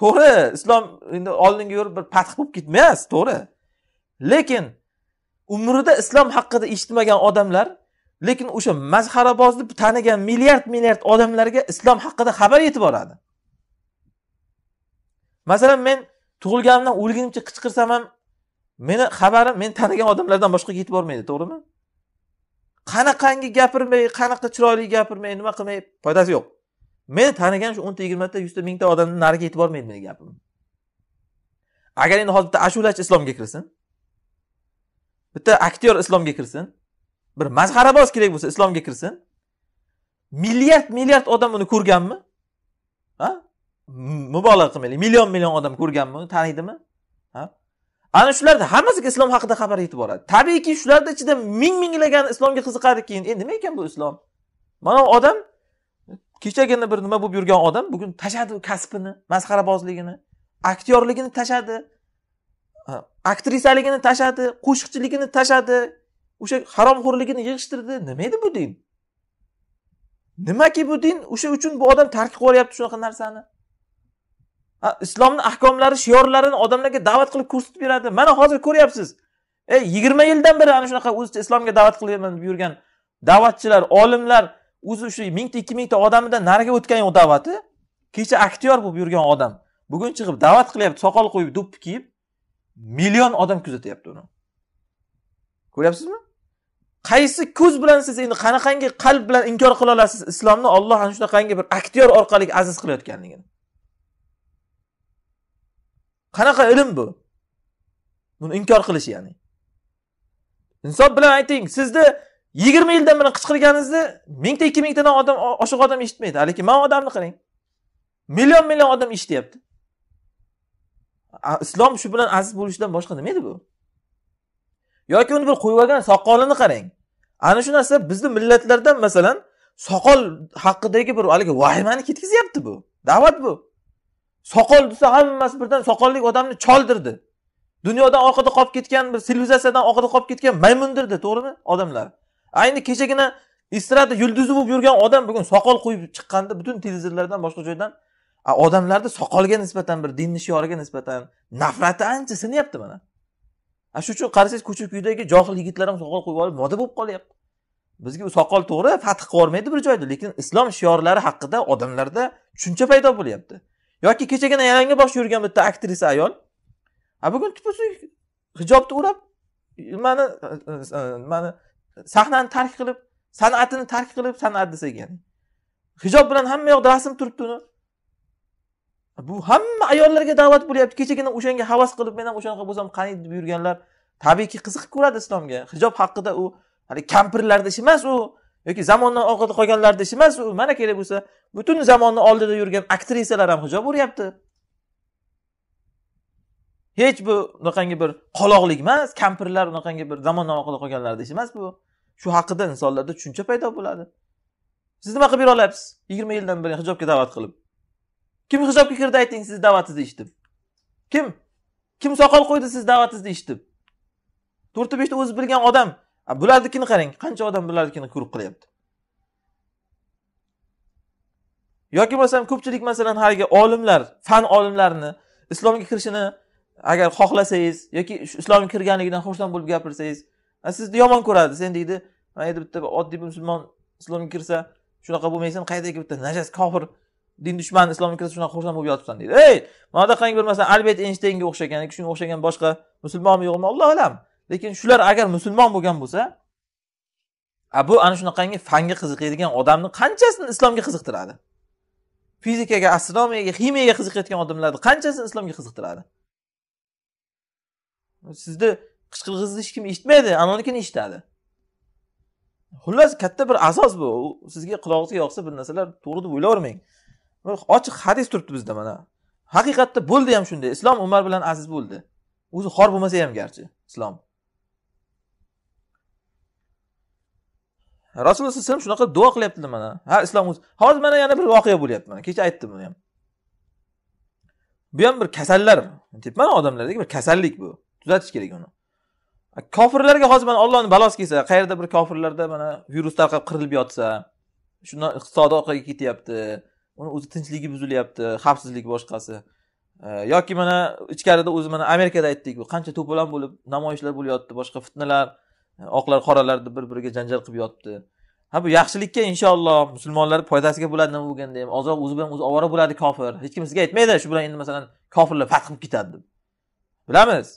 to'g'ri islom endi oldingi yo'l bir path bo'lib ketmas to'g'ri lekin umrida islom haqida eshitmagan odamlar lekin o'sha mazharabozni tanigan milliard milliard odamlarga islom haqida xabar yetib boradi masalan men tug'ilganimdan o'lgunimcha qichqirsam ham meni xabarim men tanigan odamlardan boshqaga yetib bormaydi to'g'rimi qanaqangi gapirmay qanaqa chiroyli gapirmay nima qilmay foydasi yo'q meni tanigan shu o'nta yigirmata yuzta mingta odamni nariga yetib bormaydi meni gapim agar endi hozir bitta ashulachi islomga kirsin bitta aktyor islomga kirsin bir mazharaboz kerak bo'lsa islomga kirsin milliard milliard odam uni ko'rganmi ha mubolag'a qilmaylik million million odam ko'rganmi uni taniydimi ha ana shularni hammasiga islom haqida xabar yetib boradi tabiiyki shularni ichida ming minglagan islomga qiziqadi keyin e nima ekan bu islom mana odam kechagina bir nima bo'lib yurgan odam bugun tashladi kasbini masxarabozligini aktyorligini tashladi aktrisaligini tashladi qo'shiqchiligini tashladi o'sha haromxo'rligini yig'ishtirdi nima edi bu din nimaki bu din o'sha uchun bu odam tark qilib yuboryapti shunaqa narsani islomni ahkomlari shiorlarini odamlarga da'vat qilib ko'rsatib beradi mana hozir ko'ryapsiz ey yigirma yildan beri ana shunaqa o'zicha islomga da'vat qilyapman deb yurgan da'vatchilar olimlar o'zi o'sha mingta ikki mingta odamidan nariga o'tgan yo'q da'vati kecha aktyor bo'lib yurgan odam bugun chiqib da'vat qilyapti soqol qo'yib do'ppi kiyib million odam kuzatyapti uni ko'ryapsizmi qaysi ko'z bilan siz endi qanaqangi qalb bilan inkor qila olasiz islomni olloh ana shunaqangi bir aktyor orqali aziz qilayotganligini qanaqa ilm bu buni inkor qilish ya'ni insof bilan ayting sizni yigirma yildan beri qichqirganingizni mingta ikki mingtadan odam oshiq odam eshitmaydi lekin man odamni qarang million million odam eshityapti islom shu bilan aziz bo'lishidan boshqa nima edi bu yoki uni bir qo'yib olgan soqolini qarang ana shu narsa bizni millatlardan masalan soqol haqidagi bir haligi vahimani ketkazyapti bu da'vat bu soqol desa hammasi birdan soqolli odamni choldirdi dunyodan orqada qolib ketgan bir sivilizatsiyadan orqada qolib ketgan maymundirdi to'g'rimi odamlar ayni kechagina estrada yulduzi bo'lib yurgan odam bugun soqol qo'yib chiqqanda butun televizorlardan boshqa joydan odamlarda soqolga nisbatan bir dinni shioriga nisbatan nafrati ancha sinyapti mana ana shuning uchun qarasangiz ko'cha kuydagi johil yigitlar ham soqol qo'yib olib moda bo'lib qolyapti bizga u soqol to'g'ri fath qilib yubormaydi bir joyda lekin islom shiorlari haqida odamlarda tushuncha paydo bo'lyapti yoki kechagina bosh yurgan bitta aktrisa ayol a bugun tupusuk hijobni o'rab nimani nimani e, e, sahnani tark qilib san'atini tark qilib san'at desak ya'ni hijob bilan hamma yoqda rasm turibdi uni bu hamma ayollarga da'vat bo'lyapti kechagina o'shanga havas qilib men ham o'shanaqa bo'lsam qani deb yurganlar tabiiyki qiziqib ko'radi islomga hijob haqida u hali kampirlarni ishi emas u yoki zamondan orqada qolganlarni ishi emas u mana kerak bo'lsa butun zamonni oldida yurgan aktrisalar ham hijob o'ryapti hech bu unaqangi bir qoloqlik emas kampirlar unaqangi bir zamondan orqada qolganlarni ishi emas bu shu haqida insonlarda tushuncha paydo bo'ladi siz nima qilib yura olyapsiz yigirma yildan beri hijobga da'vat qilib kim hijobga kirdi ayting siz da'vatingizni eshitib kim kim soqol qo'ydi siz da'vatingizni eshitib to'rtta beshta o'zi bilgan odam bularnikini qarang qancha odam bularnikini ko'rib qilyapti yoki bo'lmasam ko'pchilik masalan haligi olimlar fan olimlarini islomga kirishini agar xohlasangiz yoki islomga kirganligidan xursand bo'lib gapirsangiz sizni yomon ko'radi sen deydi mayli bitta oddiy musulmon islomga kirsa shunaqa bo'lmaysan qaydagi bitta najas kofir din dushmani islomga kirsa shunaqa xursand bo'lib yotibsan deydi ey bunaqa qarang bir masalan albert eynshteynga o'xshagan yoki shunga o'xshagan boshqa musulmonmi yo'qmi alloh alam lekin shular agar musulmon bo'lgan bo'lsa a bu ana shunaqangi fanga qiziqadigan odamni qanchasini islomga qiziqtiradi fizikaga astronomiyaga ximiyaga qiziqayotgan odamlarni qanchasini islomga qiziqtiradi sizni qichqirig'ingizni hech kim eshitmaydi anonikini eshitadi xullas katta bir asos bu sizga qulog'ingizga yoqsa bir narsalar to'g'ri deb o'ylavermang ochiq hadis turibdi bizda mana haqiqatda bo'ldi ham shunday islom umar bilan aziz bo'ldi o'zi xor bo'lmasa ham garchi islom rasululloh alayhi vasallam shunaqa duo qilyapti mana ha islom o'zi hozir mana yana bir voqea bo'lyapti mana kecha aytdim buni ham bu ham bir kasallar deyapman odamlardagi bir kasallik bu tuzatish kerak uni kofirlarga hozir mana ollohni balosi kelsa qayerda bir kofirlarda mana virus tarqab qirilib yotsa shundan iqtisodi orqaga ketyapti uni o'zi tinchligi buzilyapti xavfsizlik boshqasi yoki mana ichkarida o'zi mana amerikada aytdik qancha to'polon bo'lib namoyishlar bo'lyapti boshqa fitnalar e, oqlar qoralar deb bir biriga janjal qilib yotibdi ha bu yaxshilikka inshaalloh musulmonlarni foydasiga bo'ladi nima bo'lganda ham ozroq o'zi bilan o'zi ovora bo'ladi kofir hech kim sizga aytmaydi shu bilan endi masalan kofirlar fath qilib ketadi deb bilamiz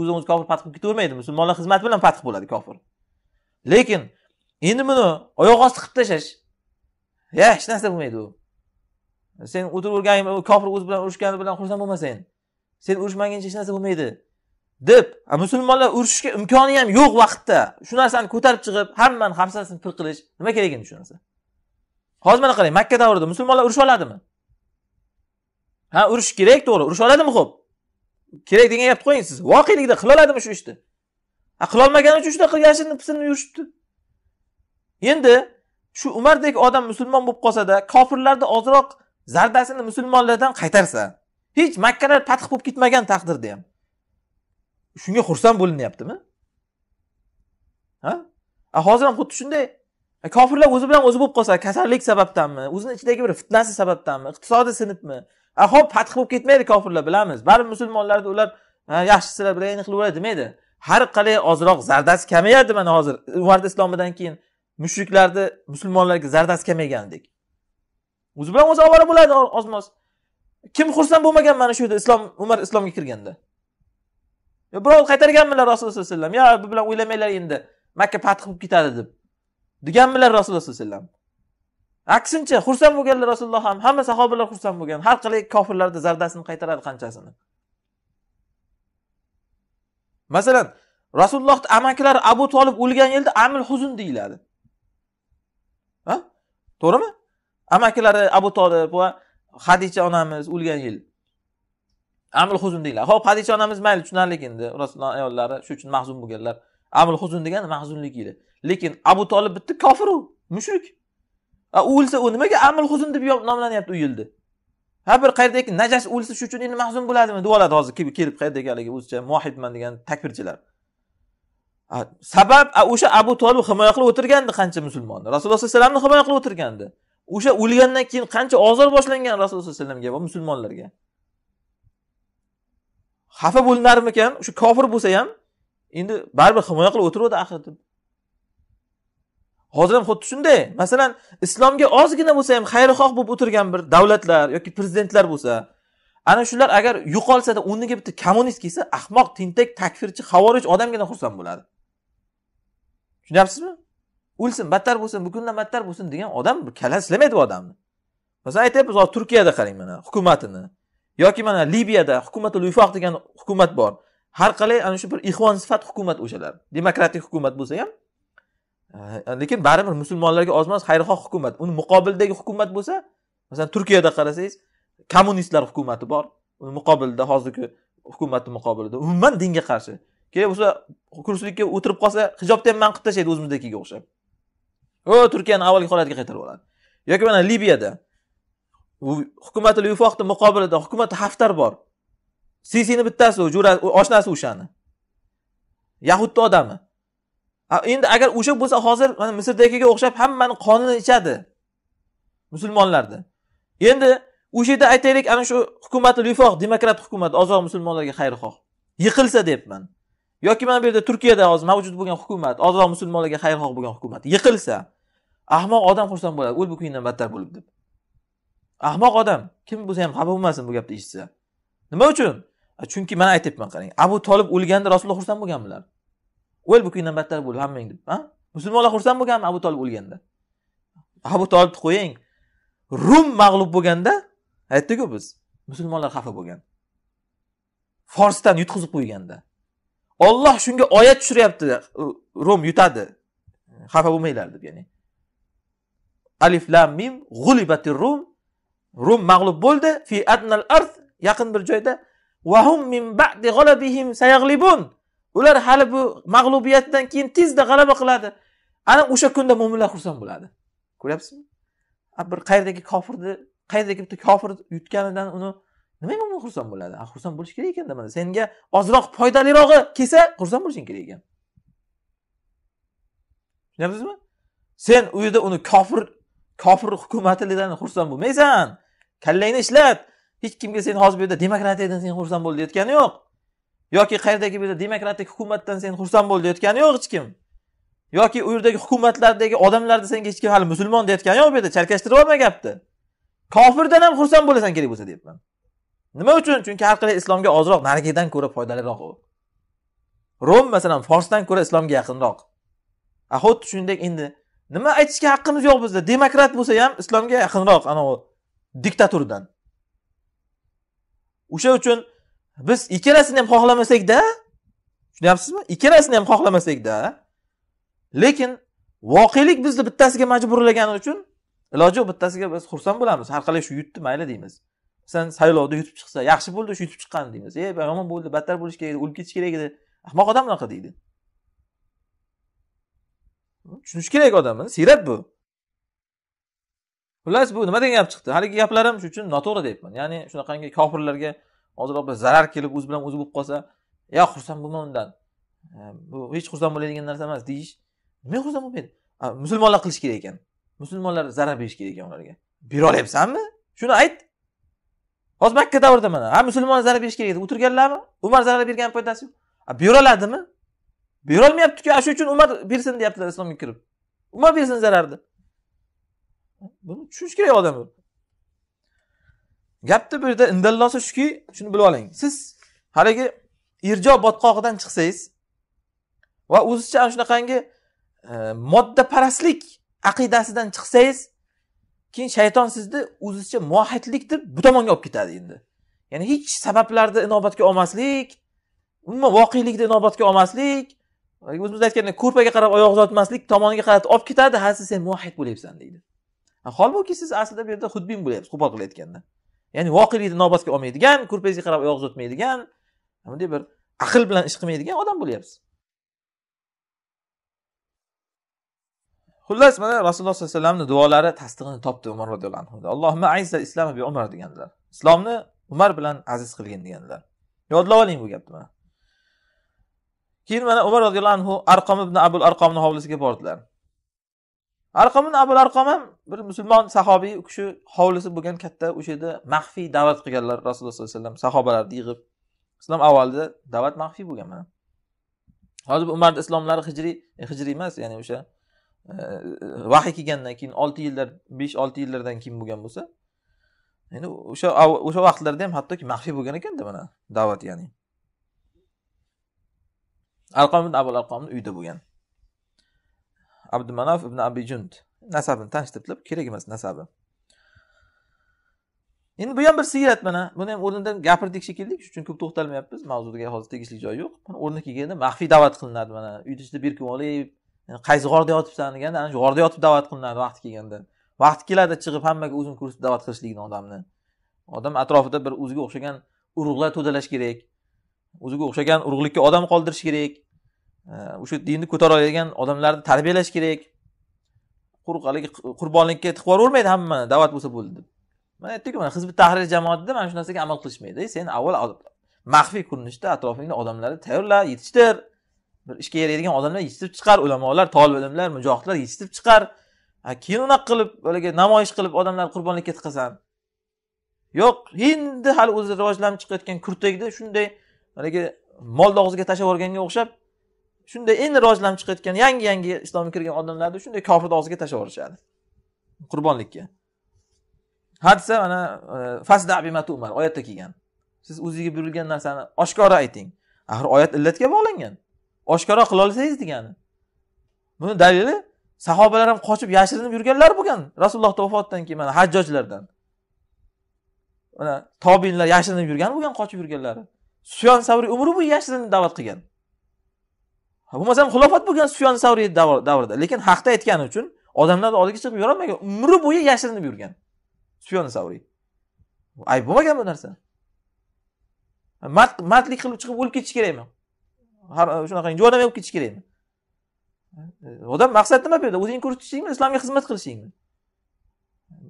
o'zi o'zi kofir fath qilib ketavermaydi musulmonlar xizmati bilan fath bo'ladi kofir lekin endi buni oyoq osti qilib tashlash ya hech narsa bo'lmaydi u sen o'tirib urgan kofir o'zi bilan urushgani bilan xursand bo'lmasang sen urushmaguncha hech narsa bo'lmaydi deb musulmonlar urushishga imkoni ham yo'q vaqtda shu narsani ko'tarib chiqib hammani hamsasini pir qilish nima kerak endi shu narsa hozir mana qarang makka davrida musulmonlar urusha oladimi ha urush kerak to'g'ri urush oladimi ho'p kerak degan gapni qo'ying siz voqelikda qila oladimi shu ishni qilolmagani uchun shunaqa yashirinib pisinib yurishibdi endi shu umardek odam musulmon bo'lib qolsada kofirlarni ozroq zardasini musulmonlardan qaytarsa hech makkalar fath bo'lib ketmagan taqdirda ham shunga xursand bo'linyaptimi ha hozir ham xuddi shunday kofirlar o'zi bilan o'zi bo'lib qolsa kasallik sababdanmi o'zini ichidagi bir fitnasi sababdanmi iqtisodiy sinibmi ho'p fath bo'lib ketmaydi kofirlar bilamiz baribir musulmonlarni ular yaxshisilar bilan qilaveradi demaydi har qalay ozroq zardasi kamayadi mana hozir umar islomidan keyin mushriklarni musulmonlarga zardasi kamaygandek o'zi bilan o'zi ovora bo'ladi oz kim xursand bo'lmagan mana shu yerda islom umar islomga kirganda birov qaytarganmilar rasululloh sallallohu alayhi vasallam yo bu bilan o'ylamanglar endi makka fath bo'lib ketadi deb deganmilar rasululloh sallallohu alayhi vasallam aksincha xursand bo'lganlar rasululloh ham hamma sahobalar xursand bo'lgan har qalay kofirlarni zardasini qaytaradi qanchasini masalan rasulullohni amakilari abu tolib o'lgan yilda amil huzun deyiladi to'g'rimi amakilari abu tolib va hadicha onamiz o'lgan yil amil huzun deyiladi ho'p hadicha onamiz mayli tushunarli endi rasululloh ayollari shu uchun mahzun bo'lganlar amil huzun degani mahzunlik yili lekin abu tolib bitta kofir u mushrik u o'lsa u nimaga amil huzun deb nomlanyapti u yilni ha bir qayerdaki najas o'lsa shu uchun endi mahzun bo'ladimi deb oladi hozir kelib qayerdagi haligi o'zicha muohidman degan takfirchilar sabab o'sha abu tolib himoya qilib o'tirgandi qancha musulmonni rasululloh sallallohu alayhi vasallamni himoya qilib o'tirgandi o'sha o'lgandan keyin qancha ozor boshlangan rasululloh sallallohu alayhi vasallamga va musulmonlarga xafa bo'linarmikan o'sha kofir bo'lsa ham endi baribir himoya qilib o'tiruvdi axir deb hozir ham xuddi shunday masalan islomga ozgina bo'lsa ham xayrixoh bo'lib o'tirgan bir davlatlar yoki prezidentlar bo'lsa ana shular agar yo'qolsada o'rniga bitta kommunist kelsa ahmoq tentak takfirchi havorij odamgina xursand bo'ladi tushunyapsizmi o'lsin battar bo'lsin bu kundan battar bo'lsin degan odam kalasi silamaydi bu odamni masalan aytyapmiz hozir turkiyada qarang mana hukumatini yoki mana libiyada hukumatul ifoq degan hukumat bor har qalay ana shu bir ixvon sifat hukumat o'shalar demokratik hukumat bo'lsa ham e, lekin baribir musulmonlarga ozmas xayrixoh hukumat uni muqobilidagi hukumat bo'lsa masalan turkiyada qarasangiz kommunistlar hukumati bor uni muqobilida hozirgi hukumatni muqobilida umuman dinga qarshi keyin bo'lsa kurslikka o'tirib qolsa hijobni ham man qilib tashlaydi o'zimiznikiga o'xshab o turkiyani avvalgi holatiga qaytarib oladi yoki mana libiyada hukumatul yufoqni muqobilida hukumat haftar bor sisini bittasi oshnasi o'shani yahudni odami endi agar o'sha bo'lsa hozir mana misrdagiga o'xshab hammani qonini ichadi musulmonlarni endi o'sha yerda aytaylik ana shu hukumatul yufoq demokrat hukumat ozroq musulmonlarga xayrixoh yiqilsa deyapman yoki mana bu yerda turkiyada hozir mavjud bo'lgan hukumat ozroq musulmonlarga xayrixoh bo'lgan hukumat yiqilsa ahmoq odam xursand bo'ladi o'l bu kuningdan battar bo'lib deb ahmoq odam kim bo'lsa ham xafa bo'lmasin bu gapni eshitsa nima uchun chunki man aytyapman qarang abu tolib o'lganda rasululloh xursand bo'lganmilar o'l bu kuningdan battar bo'l hammang deb ha musulmonlar xursand bo'lganmi abu tolib o'lganda abu tolibni qo'ying rum mag'lub bo'lganda aytdikku biz musulmonlar xafa bo'lgan forsdan yutqizib qo'yganda olloh shunga oyat tushiryapti rum yutadi xafa bo'lmanglar deb ya'ni alif lam mim g'ulibatir rum rum mag'lub bo'ldi fi adnal ard yaqin bir joyda va hum min ba'di g'alabihim sayaglibun ular hali bu mag'lubiyatdan keyin tezda g'alaba qiladi ana o'sha kunda mo'minlar xursand bo'ladi ko'ryapsizmi bir qayerdagi kofirni qayerdagi bitta kofir yutganidan uni nimaga mo'min xursand bo'ladi xursand bo'lish kerak ekanda mana senga ozroq foydalirog'i kelsa xursand bo'lishing kerak ekan tushunyapsizmi sen u yerda uni kofir kofir hukumatlidan xursand bo'lmaysan kallangni ishlat hech kimga sen hozir bu yerda demokratiyadan sen xursand bo'l deyotgani yo'q yoki qayerdagi bu yerda demokratik hukumatdan sen xursand bo'l deyotgani yo'q hech kim yoki u yerdagi hukumatlardagi odamlarni senga hech kim hali musulmon deyotgani yo'q bu yerda chalkashtirib olma gapni kofirdan ham xursand bo'lasan kerak bo'lsa deyapman nima uchun chunki har qalay islomga ozroq narigidan ko'ra foydaliroq u rom masalan forsdan ko'ra islomga yaqinroq a xuddi shuningdek endi nima aytishga haqqimiz yo'q bizda demokrat bo'lsa ham islomga yaqinroq anavi diktaturadan o'sha uchun biz ikkalasini ham xohlamasakda tushunyapsizmi ikkalasini ham xohlamasakda lekin voqelik bizni bittasiga majburlagani uchun iloji yo'q bittasiga biz xursand bo'lamiz har qalay shu yutdi mayli deymiz masalan saylovda yutib chiqsa yaxshi bo'ldi shu yutib chiqqan deymiz e yomon bo'ldi battar bo'lishi kerak edi o'lib ketish kerak edi ahmoq odam unaqa deydi tushunish kerak odamni siyrat bu xullas bu nima degan gap chiqdi haligi gaplarim shuning uchun noto'g'ri deyapman ya'ni shunaqangi kofirlarga ozroq bir zarar kelib o'zi bilan o'zi bo'lib qolsa yo xursand bo'lma undan ehm, bu hech xursand bo'ladigan narsa emas deyish nima xursand bo'lmaydi musulmonlar qilishi kerak ekan musulmonlar zarar berish kerak ekan ularga berolyapsanmi shuni ayt hozir makka davrida mana ha musulmonlar zarar berish kerak deb o'tirganlarmi umar zarar bergan foydasi yo'q beroladimi berolmayaptiku ku shu uchun umar bersin deyaptilar islomga kirib umar bersin zararni buni tushunish kerak odam gapni bu yerda indallosi shuki shuni bilib oling siz haligi irjo botqog'idan chiqsangiz va o'zizcha ana shunaqangi e, moddaparastlik aqidasidan chiqsangiz keyin shayton sizni o'zizcha mohidlik deb bu tomonga olib ketadi endi ya'ni hech sabablarni inobatga olmaslik umuman voqelikni inobatga olmaslik o'zimiz aytgandek ko'rpaga qarab oyoq uzatmaslik tomoniga qaratib olib ketadi ha sen muvahid bo'lyapsan deydi holbuki siz aslida bu yerda xudbin bo'lyapsiz qo'pol qilib aytganda ya'ni voqelikni nobatga olmaydigan ko'rpangizga qarab oyoq uzatmaydigan bunday bir aql bilan ish qilmaydigan odam bo'lyapsiz xullas mana rasululloh sollallohu alayhi vasallamni duolari tasdig'ini topdi umar roziyallohu anhu allohimma aizza islom bi umar deganlar islomni umar bilan aziz qilgin deganlar yodlab oling bu gapni mana keyin mana umar roziyallohu anhu arqom ibn abul arqomni hovlisiga bordilar arqom ibn abul arqom ham bir musulmon sahobiy u kishi hovlisi bo'lgan katta o'sha yerda maxfiy da'vat qilganlar rasululloh sollallohu alayhi vasallam sahobalarni yig'ib islom avvalida da'vat maxfiy bo'lgan mana hozir umarni islomlari hijriy e, hijriy emas ya'ni o'sha e, vahiy kelgandan keyin olti yillar besh olti yillardan keyin bo'lgan bo'lsa endi o'sha o'sha vaqtlarda ham hattoki maxfiy bo'lgan ekanda mana da'vat ya'ni arqom ibn abul arqomni uyida bo'lgan abdumanof ibn abijund nasabini tanishtirib kerak emas nasabi endi bu ham bir siyrat mana buni ham o'rnidan gapirdik shekilli shuning uchun ko'p to'xtalmayapmiz mavzuga hozir tegishli joyi yo'q o'rni kelganda maxfiy da'vat qilinadi mana uyni ichida berkinib olib qaysi g'orda yotibsan deganda ana shu g'orda yotib da'vat qilinadi vaqti kelganda vaqti keladi chiqib hammaga o'zini ko'rsatib da'vat qilishlikni odamni odam atrofida bir o'ziga o'xshagan urug'lar to'dalash kerak o'ziga o'xshagan urug'likka odam qoldirish kerak o'sha dinni ko'tara oladigan odamlarni tarbiyalash kerak quruq haligi qurbonlikka tiqib yuboravermaydi hammani da'vat bo'lsa bo'ldi deb man aytdikku mana hizbi tahrir jamoatida mana shu narsaga amal qilishmaydi sen avval maxfiy ko'rinishda atrofingda odamlarni tayyorla yetishtir bir ishga yaraydigan odamlar yetishtirib chiqar ulamolar tolib ilmlar mujohidlar yetishtirib chiqar keyin unaqa qilib haligi namoyish qilib odamlarni qurbonlikka tiqasan yo'q endi hali o'zi rivojlanib chiqayotgan kurtakda shunday haligi molni og'ziga tashlab yuborganga o'xshab shunday endi rivojlanib chiqayotgan yangi yangi islomga kirgan odamlarni shunday kofirni og'ziga tashlab yuborishadi qurbonlikka hadisa mana e, fasdabimatumar oyatda kelgan siz o'zingizga buyurilgan narsani oshkora ayting axir oyat illatga bog'langan oshkora qilolsangiz degani buni dalili sahobalar ham qochib yashirinib yurganlar bo'lgan rasulullohni vafotidan keyin mana hajjojlardan mana tobinlar yashirinib yurgan bo'lgan qochib yurganlari suyon savriy umri bo'yi yashirin da'vat qilgan ham xilofat bo'lgan suyon savriy davrida lekin haqni aytgani uchun odamlarni oldiga chiqib yurolmagan umri bo'yi yashirinib yurgan sufyon savriy ayb bo'lmagan bu narsa mard mardlik qilib chiqib o'lib ketish kerakmi shunaqa shunaqa ham bo'lib ketish kerakmi odam maqsad nima bu yerda o'zingni ko'rsatishingmi islomga xizmat qilishingmi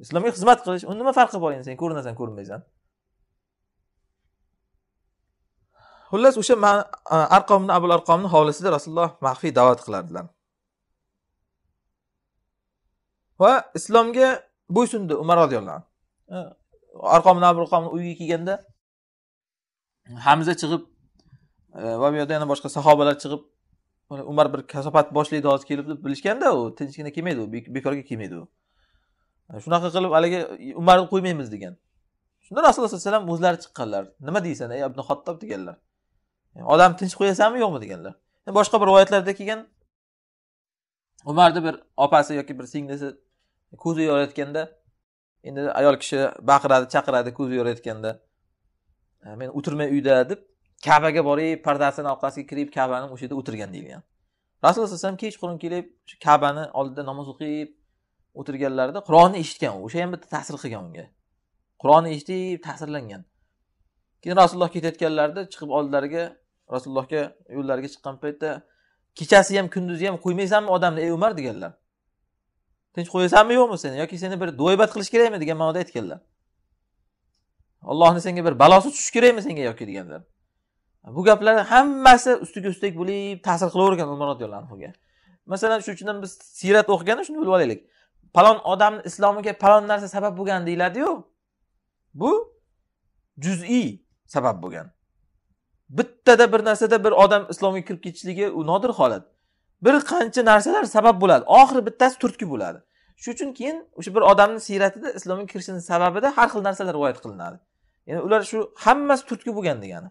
islomga xizmat qilish uni nima farqi bor endi sen ko'rinasan ko'rinmaysan xullas o'sha arqomni abul arqomni hovlisida rasululloh maxfiy da'vat qilardilar va islomga bo'ysundi umar roziyallohu anhu arqom abul arqomni uyiga kelganda hamza chiqib e, va bu yerda yana boshqa sahobalar chiqib umar bir kasofat boshlaydi hozir kelib deb bilishganda u tinchgina kelmaydi u bekorga kelmaydi u e, shunaqa qilib haligi umarni qo'ymaymiz degan shunda rasululloh sallallohu alayhi vasallam o'zlari chiqqanlar nima deysan ey ibn xattob deganlar odam tinch qo'yasanmi yo'qmi deganlar boshqa bir rivoyatlarda kelgan umarni bir opasi yoki bir singlisi ko'zi yorayotganda endi ayol kishi baqiradi chaqiradi ko'zi yorayotganda e, men o'tirmay uyda deb kabaga borib pardasini orqasiga kirib kabani o'sha yerda o'tirgan deyilgan rasululloh alayhi vasallam kechqurun kelib shu kabani oldida namoz o'qib o'tirganlarida qur'onni eshitgan u o'sha ham bitta ta'sir qilgan unga qur'onni eshitib ta'sirlangan keyin rasululloh ketayotganlarida chiqib oldilariga rasulullohga yo'llariga chiqqan paytda kechasi ham kunduzi ham qo'ymaysanmi odamni ey umar deganlar tinch qo'yasanmi yo'qmi seni yoki seni bir do'ybat qilish kerakmi degan ma'noda aytganlar allohni senga bir balosi tushishi kerakmi senga yoki deganlar bu gaplar hammasi ustiga ustak bo'lib ta'sir qilavergan umar roziyallohu anhuga masalan shuning uchun biz siyrat o'qiganda shuni bilib olaylik palon odamni islomiga palon narsa sabab bo'lgan deyiladiyu bu juz'iy sabab bo'lgan bittada bir narsada bir odam islomga kirib ketishligi u nodir holat bir qancha narsalar sabab bo'ladi oxiri bittasi turtki bo'ladi shuning uchun keyin o'sha bir odamni siyratida islomga kirishini sababida har xil narsalar rivoyat qilinadi ya'ni ular shu hammasi turtki bo'lgan degani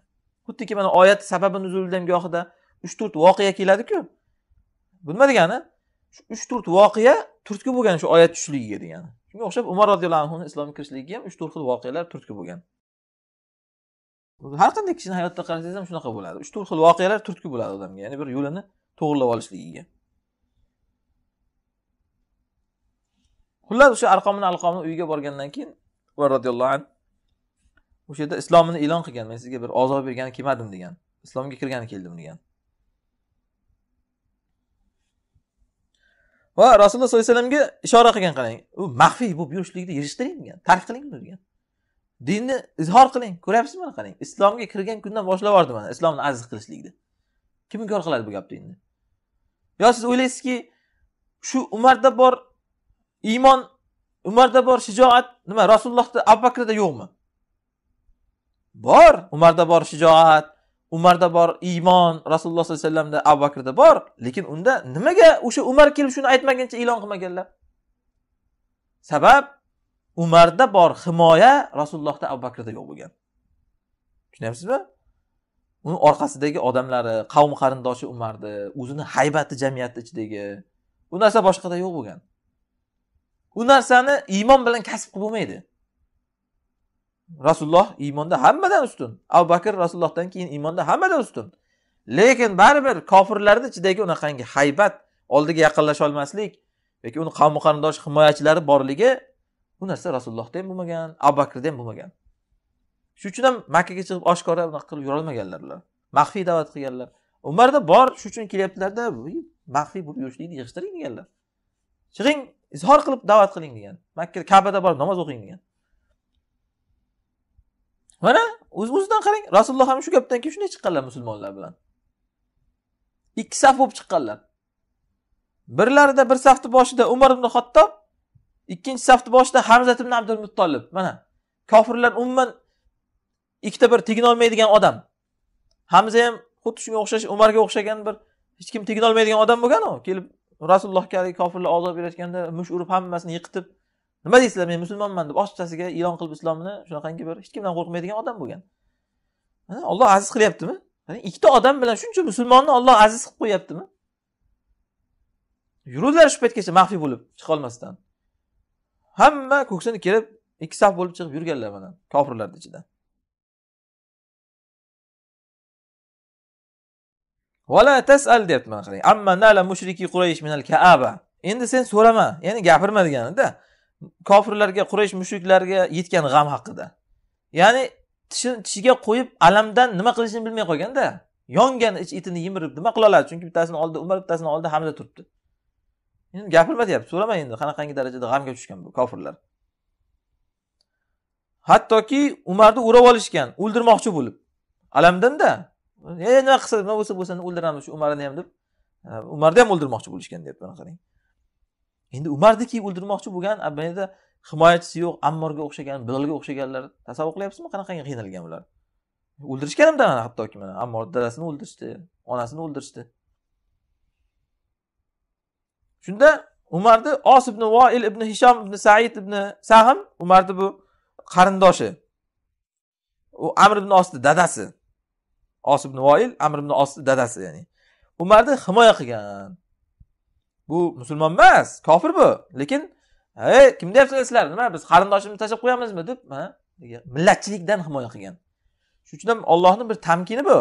xuddiki mana oyat sababi nuzulidan gohida uch to'rt voqea keladiku bu nima degani uch to'rt voqea turtki bo'lgan shu oyat tushishligiga degani shunga o'xshab umar roziyallohu anhuni islomga kirishligiga ham uch to'rt xil voqealar turtki bo'lgan har qanday kishini hayotda qarasangiz ham shunaqa bo'ladi uch to'rt xil voqealar turtki bo'ladi odamga ya'ni bir yo'lini to'g'irlab olishligiga xullas o'sha arqom alqomni uyiga borgandan keyin umar roziyallohu anhu o'sha yerda islomini e'lon qilgan men sizga bir ozor bergani kelmadim degan islomga kirgani keldim degan va rasululloh sollallohu alayhi vasallamga ishora qilgan qarang u maxfiy bo'lib yurishlikni yig'ishtiring degan tark qiling uni degan dinni izhor qiling ko'ryapsizmi mana qarang islomga kirgan kundan boshlab yubordi mana islomni aziz qilishlikni kim inkor qiladi bu gapni endi yo siz o'ylaysizki shu umarda bor iymon umarda bor shijoat nima rasulullohda abu bakrda yo'qmi bor umarda bor shijoat umarda bor iymon rasululloh sollallohu alayhi vasallamda abu bakrda bor lekin unda nimaga o'sha umar kelib shuni aytmaguncha e'lon qilmaganlar sabab umarda bor himoya rasulullohda abu bakrda yo'q bo'lgan tushunyapsizmi uni orqasidagi odamlari qavm qarindoshi umarni o'zini haybati jamiyatni ichidagi u narsa boshqada yo'q bo'lgan u narsani iymon bilan kasb qilib bo'lmaydi rasululloh iymonda hammadan ustun abu bakr rasulullohdan keyin iymonda hammadan ustun lekin baribir kofirlarni ichidagi unaqangi haybat oldiga yaqinlasha olmaslik yoki uni qavm qarindosh himoyachilari borligi bu narsa rasulullohda ham bo'lmagan abu bakrda ham bo'lmagan shuning uchun ham makkaga chiqib oshkora unaqa qilib yurolmaganlar ular maxfiy da'vat qilganlar umarda bor shuning uchun kelyaptilarda maxfiy bo'lib yurishlikni yig'ishtiring deganlar chiqing izhor qilib da'vat qiling degan makka kabada borib namoz o'qing degan mana o'z o'zidan qarang rasululloh ham shu gapdan keyin shunday chiqqanlar musulmonlar bilan ikki saf bo'lib chiqqanlar birlarida bir safni boshida umar ibn xattob ikkinchi safni boshida hamzat ibn abdul muttolib mana kofirlar umuman ikkita bir teginolmaydigan odam hamza ham xuddi shunga o'xshash umarga o'xshagan bir hech kim teginolmaydigan odam bo'lgan u kelib rasulullohga kofirlar ozor berayotganda mush urib hammasini yiqitib nima deysizlar men musulmonman deb ochiqchasiga e'lon qilib islomni shunaqangi bir hech kimdan qo'rqmaydigan odam bo'lgan olloh aziz qilyaptimi ikkita odam bilan shuncha musulmonni olloh aziz qilib qo'yyaptimi yurdilar shu paytgacha maxfiy bo'lib chiqolmasdan hamma ko'ksini kelib ikki saf bo'lib chiqib yurganlar mana kofirlarni ichida vala tasal deyapti mana qarang amma nala mushriki quraysh minal kaaba endi sen so'rama ya'ni gapirma deganida kofirlarga quraysh mushriklarga yetgan g'am haqida ya'ni tishiga qo'yib alamdan nima qilishini bilmay qolganda yongan ich itini yemirib nima qila oladi chunki bittasini oldida umar bittasini oldida hamza turibdi endi gapirma deyapti so'ramang endi qanaqangi darajada g'amga tushgan bu kofirlar hattoki umarni o'rab olishgan o'ldirmoqchi bo'lib alamdinda e nima qilsa nima bo'lsa bo'lsin o'ldiramiz shu umarni ham deb umarni ham o'ldirmoqchi bo'lishgan deyapti mana qarang endi umarniki o'ldirmoqchi bo'lgan bu yerda himoyachisi yo'q ammorga o'xshagan bilolga o'xshaganlar tasavvur qilyapsizmi qanaqangi qiynalgan ular o'ldirishgan hamda hattoki mana ammor dadasini o'ldirishdi onasini o'ldirishdi shunda umarni os ibn voil ibn hishom ibn said ibn sahm umarni bu qarindoshi u amr ibn osni dadasi os ibn voil amr ibn osni dadasi ya'ni umarni himoya qilgan bu musulmon emas kofir bu lekin ey kim deyapsizlar nima biz qarindoshimizni tashlab qo'yamizmi deb millatchilikdan himoya qilgan shuning uchun ham ollohni bir tamkini bu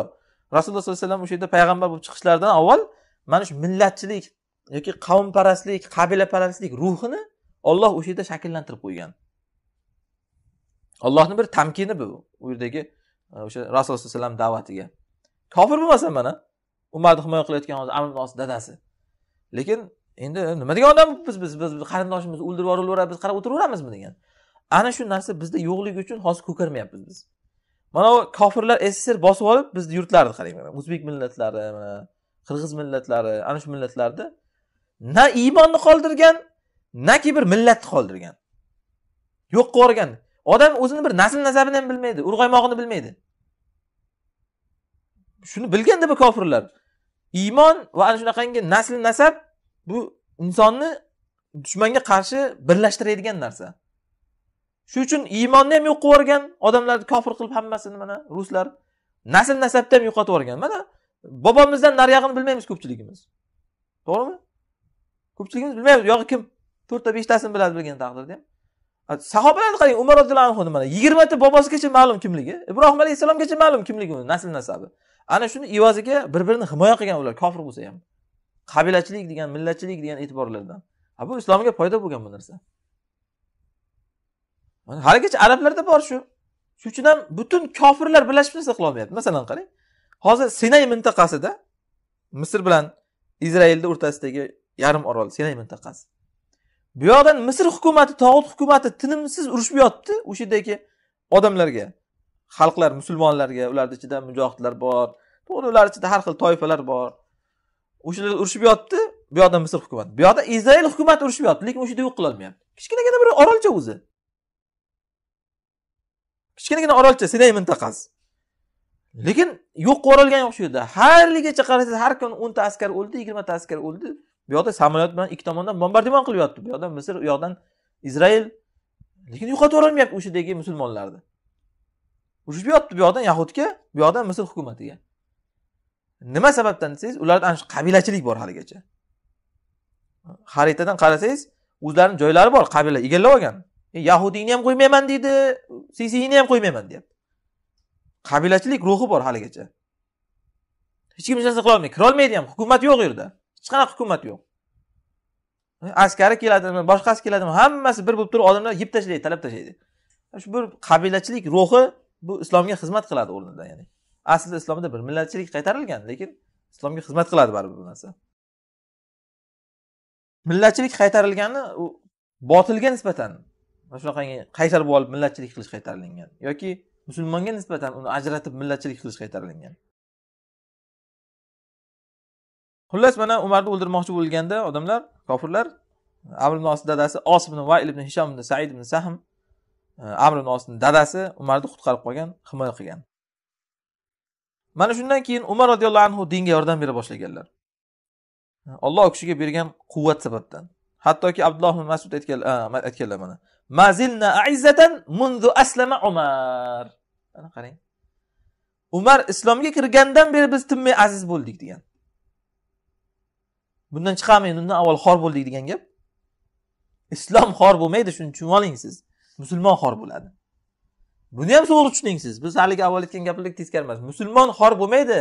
rasululloh sollallohu alayhi vasallam o'sha yerda payg'ambar bo'lib chiqishlaridan avval mana shu millatchilik yoki qavmparastlik qabilaparastlik ruhini olloh o'sha yerda shakllantirib qo'ygan ollohni bir tamkini bu u yerdagi e, o'sha rasululloh sallallohu alayhi vasallam da'vatiga kofir bo'lmasa mana umarni himoya qilayotgan amr ibn dadasi lekin endi nima degan odam biz biz biz qarindoshimiz o'ldirib yuborilaveradi biz qarab o'tiraveramizmi degan ana shu narsa bizda yo'qligi uchun hozir ko'karmayapmiz biz mana bu kofirlar sssr bosib olib bizni yurtlarni qarang mana o'zbek millatlari qirg'iz millatlari ana shu millatlarni na iymonni qoldirgan naki bir millatni qoldirgan yo'q qilib yuborgan odam o'zini bir nasl nasabini ham bilmaydi urg'aymog'ini bilmaydi shuni bilganda bu kofirlar iymon va ana shunaqangi nasl nasab bu insonni dushmanga qarshi birlashtiradigan narsa shuning uchun iymonni ham yo'q qilib yuborgan odamlarni kofir qilib hammasini mana ruslar nasl nasabni ham yo'qotib yuborgan mana bobomizdan naryog'ini bilmaymiz ko'pchiligimiz to'g'rimi ko'pchiligimiz bilmaymiz buyog'i kim to'rtta beshtasini biladi bilgan taqdirda ham sahobalarni qarang umar roziyallohu anhuni mana yigirmata bobosigacha ma'lum kimligi ibrohim alayhissalomgacha ma'lum kimligi uni nasl nasabi ana shuni evaziga bir birini himoya qilgan ular kofir bo'lsa ham qabilachilik degan millatchilik degan e'tiborlardan bu islomga foyda bo'lgan bu narsa mana haligacha arablarda bor shu shuning uchun ham butun kofirlar birlashib narsa qilolmayapti masalan qarang hozir sinay mintaqasida misr bilan izraelni o'rtasidagi yarim orol sinay mintaqasi bu yoqdan misr hukumati tog'ut hukumati tinimsiz urushib yotibdi o'sha yerdagi odamlarga xalqlar musulmonlarga ularni ichida mujohidlar bor to'g'ri ular ichida har xil toifalar bor o'shalar urushib yotibdi bu yoqda misr hukumati bu yoqda izrail hukumati urushib yotibdi lekin o'sha yerda yo'q qilolmayapti kichkinagina bir orolcha o'zi kichkinagina orolcha sinay mintaqasi lekin yo'q qilib yuborilgan yo'q shu yerda haligacha qarasangiz har kuni o'nta askar o'ldi yigirmata askar o'ldi bu yoqda samolyot bilan ikki tomondan bombardimon qilyapti bu yoqda misr u yoqdan izrail lekin yo'qotib yuborolmayapti o'shadagi musulmonlarni urushib yotibdi bu yoqdan yahudga bu yoqdan misr hukumatiga nima sababdan desangiz ularda ana shu qabilachilik bor haligacha xaritadan qarasangiz o'zlarini joylari bor qabila egallab olgan e, yahudiyni ham qo'ymayman deydi sisiyni ham qo'ymayman deyapti qabilachilik ruhi bor haligacha hech kim hech narsa qilolmaydi kirolmaydi ham hukumat yo'q u yerda hech qanaqa hukumat yo'q askari keladimi boshqasi keladimi hammasi bir bo'lib turib odamlar yeb tashlaydi talab tashlaydi shu bir qabilachilik ruhi bu islomga xizmat qiladi o'rnida ya'ni aslida islomda bir millatchilik qaytarilgan lekin islomga xizmat qiladi baribir bu narsa millatchilik qaytarilgani u botilga nisbatan mana shunaqangi qaysar bo'lib millatchilik qilish qaytarilgan yoki musulmonga nisbatan uni ajratib millatchilik qilish qaytarilgan xullas mana umarni o'ldirmoqchi bo'lganda odamlar kofirlar amr ibn dadasi os ibn va ibn hisham ibn said ibn sahm e, amr ibn dadasi umarni qutqarib qolgan himoya qilgan mana shundan keyin umar roziyallohu anhu dinga yordam bera boshlaganlar olloh e, kishiga bergan quvvat sababdan hattoki abdulloh ibn masud e, aytganlar mana mazilna aizzatan mundu aslama umar mana qarang umar islomga kirgandan beri biz tinmay aziz bo'ldik degan bundan chiqami undan avval xor bo'ldik degan gap islom xor bo'lmaydi shuni tushunib oling siz musulmon xor bo'ladi buni ham to'g'ri tushuning siz biz haligi avval aytgan gaplarga teskari emas musulmon xor bo'lmaydi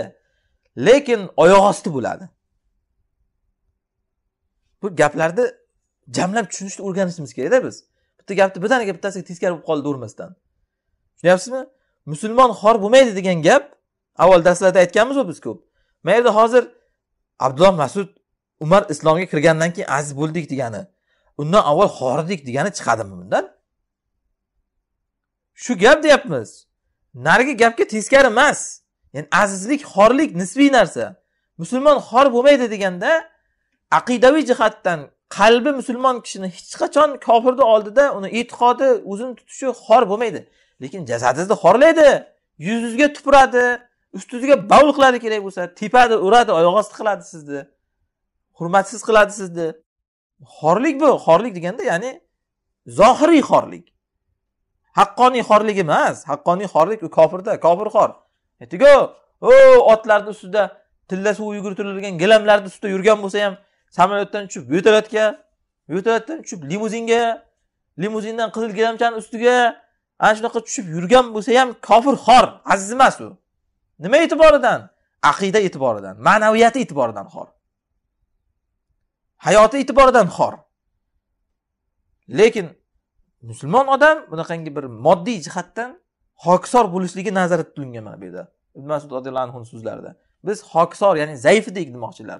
lekin oyoq osti bo'ladi bu gaplarni jamlab tushunishni o'rganishimiz kerakda biz bitta gapni birdaniga bittasiga teskari bo'lib qoldi devermasdan tushunyapsizmi musulmon xor bo'lmaydi degan gap avval darslarda aytganmiz biz ko'p mana yerda hozir abdulloh masud umar islomga kirgandan keyin aziz bo'ldik degani undan avval xoridik degani chiqadimi bundan shu gap deyapmiz narigi gapga teskari emas ya'ni azizlik xorlik nisbiy narsa musulmon xor bo'lmaydi deganda aqidaviy jihatdan qalbi musulmon kishini hech qachon kofirni oldida uni e'tiqodi o'zini tutishi xor bo'lmaydi lekin jasadingizni xorlaydi yuzingizga tupuradi ustingizga bovul qiladi kerak bo'lsa tepadi uradi oyoq osti qiladi sizni hurmatsiz qiladi sizni xorlik bu xorlik deganda ya'ni zohiriy xorlik haqqoniy xorlik emas haqqoniy xorlik u kofirda kofir xor aytdiku o otlarni ustida tilla suv yugurtirilgan gilamlarni ustida yurgan bo'lsa ham samolyotdan tushib vertolyotga vertolyotdan tushib limuzinga limuzindan qizil gilamchani ustiga ana shunaqa tushib yurgan bo'lsa ham kofir xor aziz emas u nima e'tiboridan aqida e'tiboridan ma'naviyati e'tiboridan xor hayoti e'tiboridan xor lekin musulmon odam bunaqangi bir moddiy jihatdan hokisor bo'lishligi nazarda tutilgan mana bu yerda ibn masud roziyallohu anhuni so'zlarida biz hokisor ya'ni zaif edik demoqchilar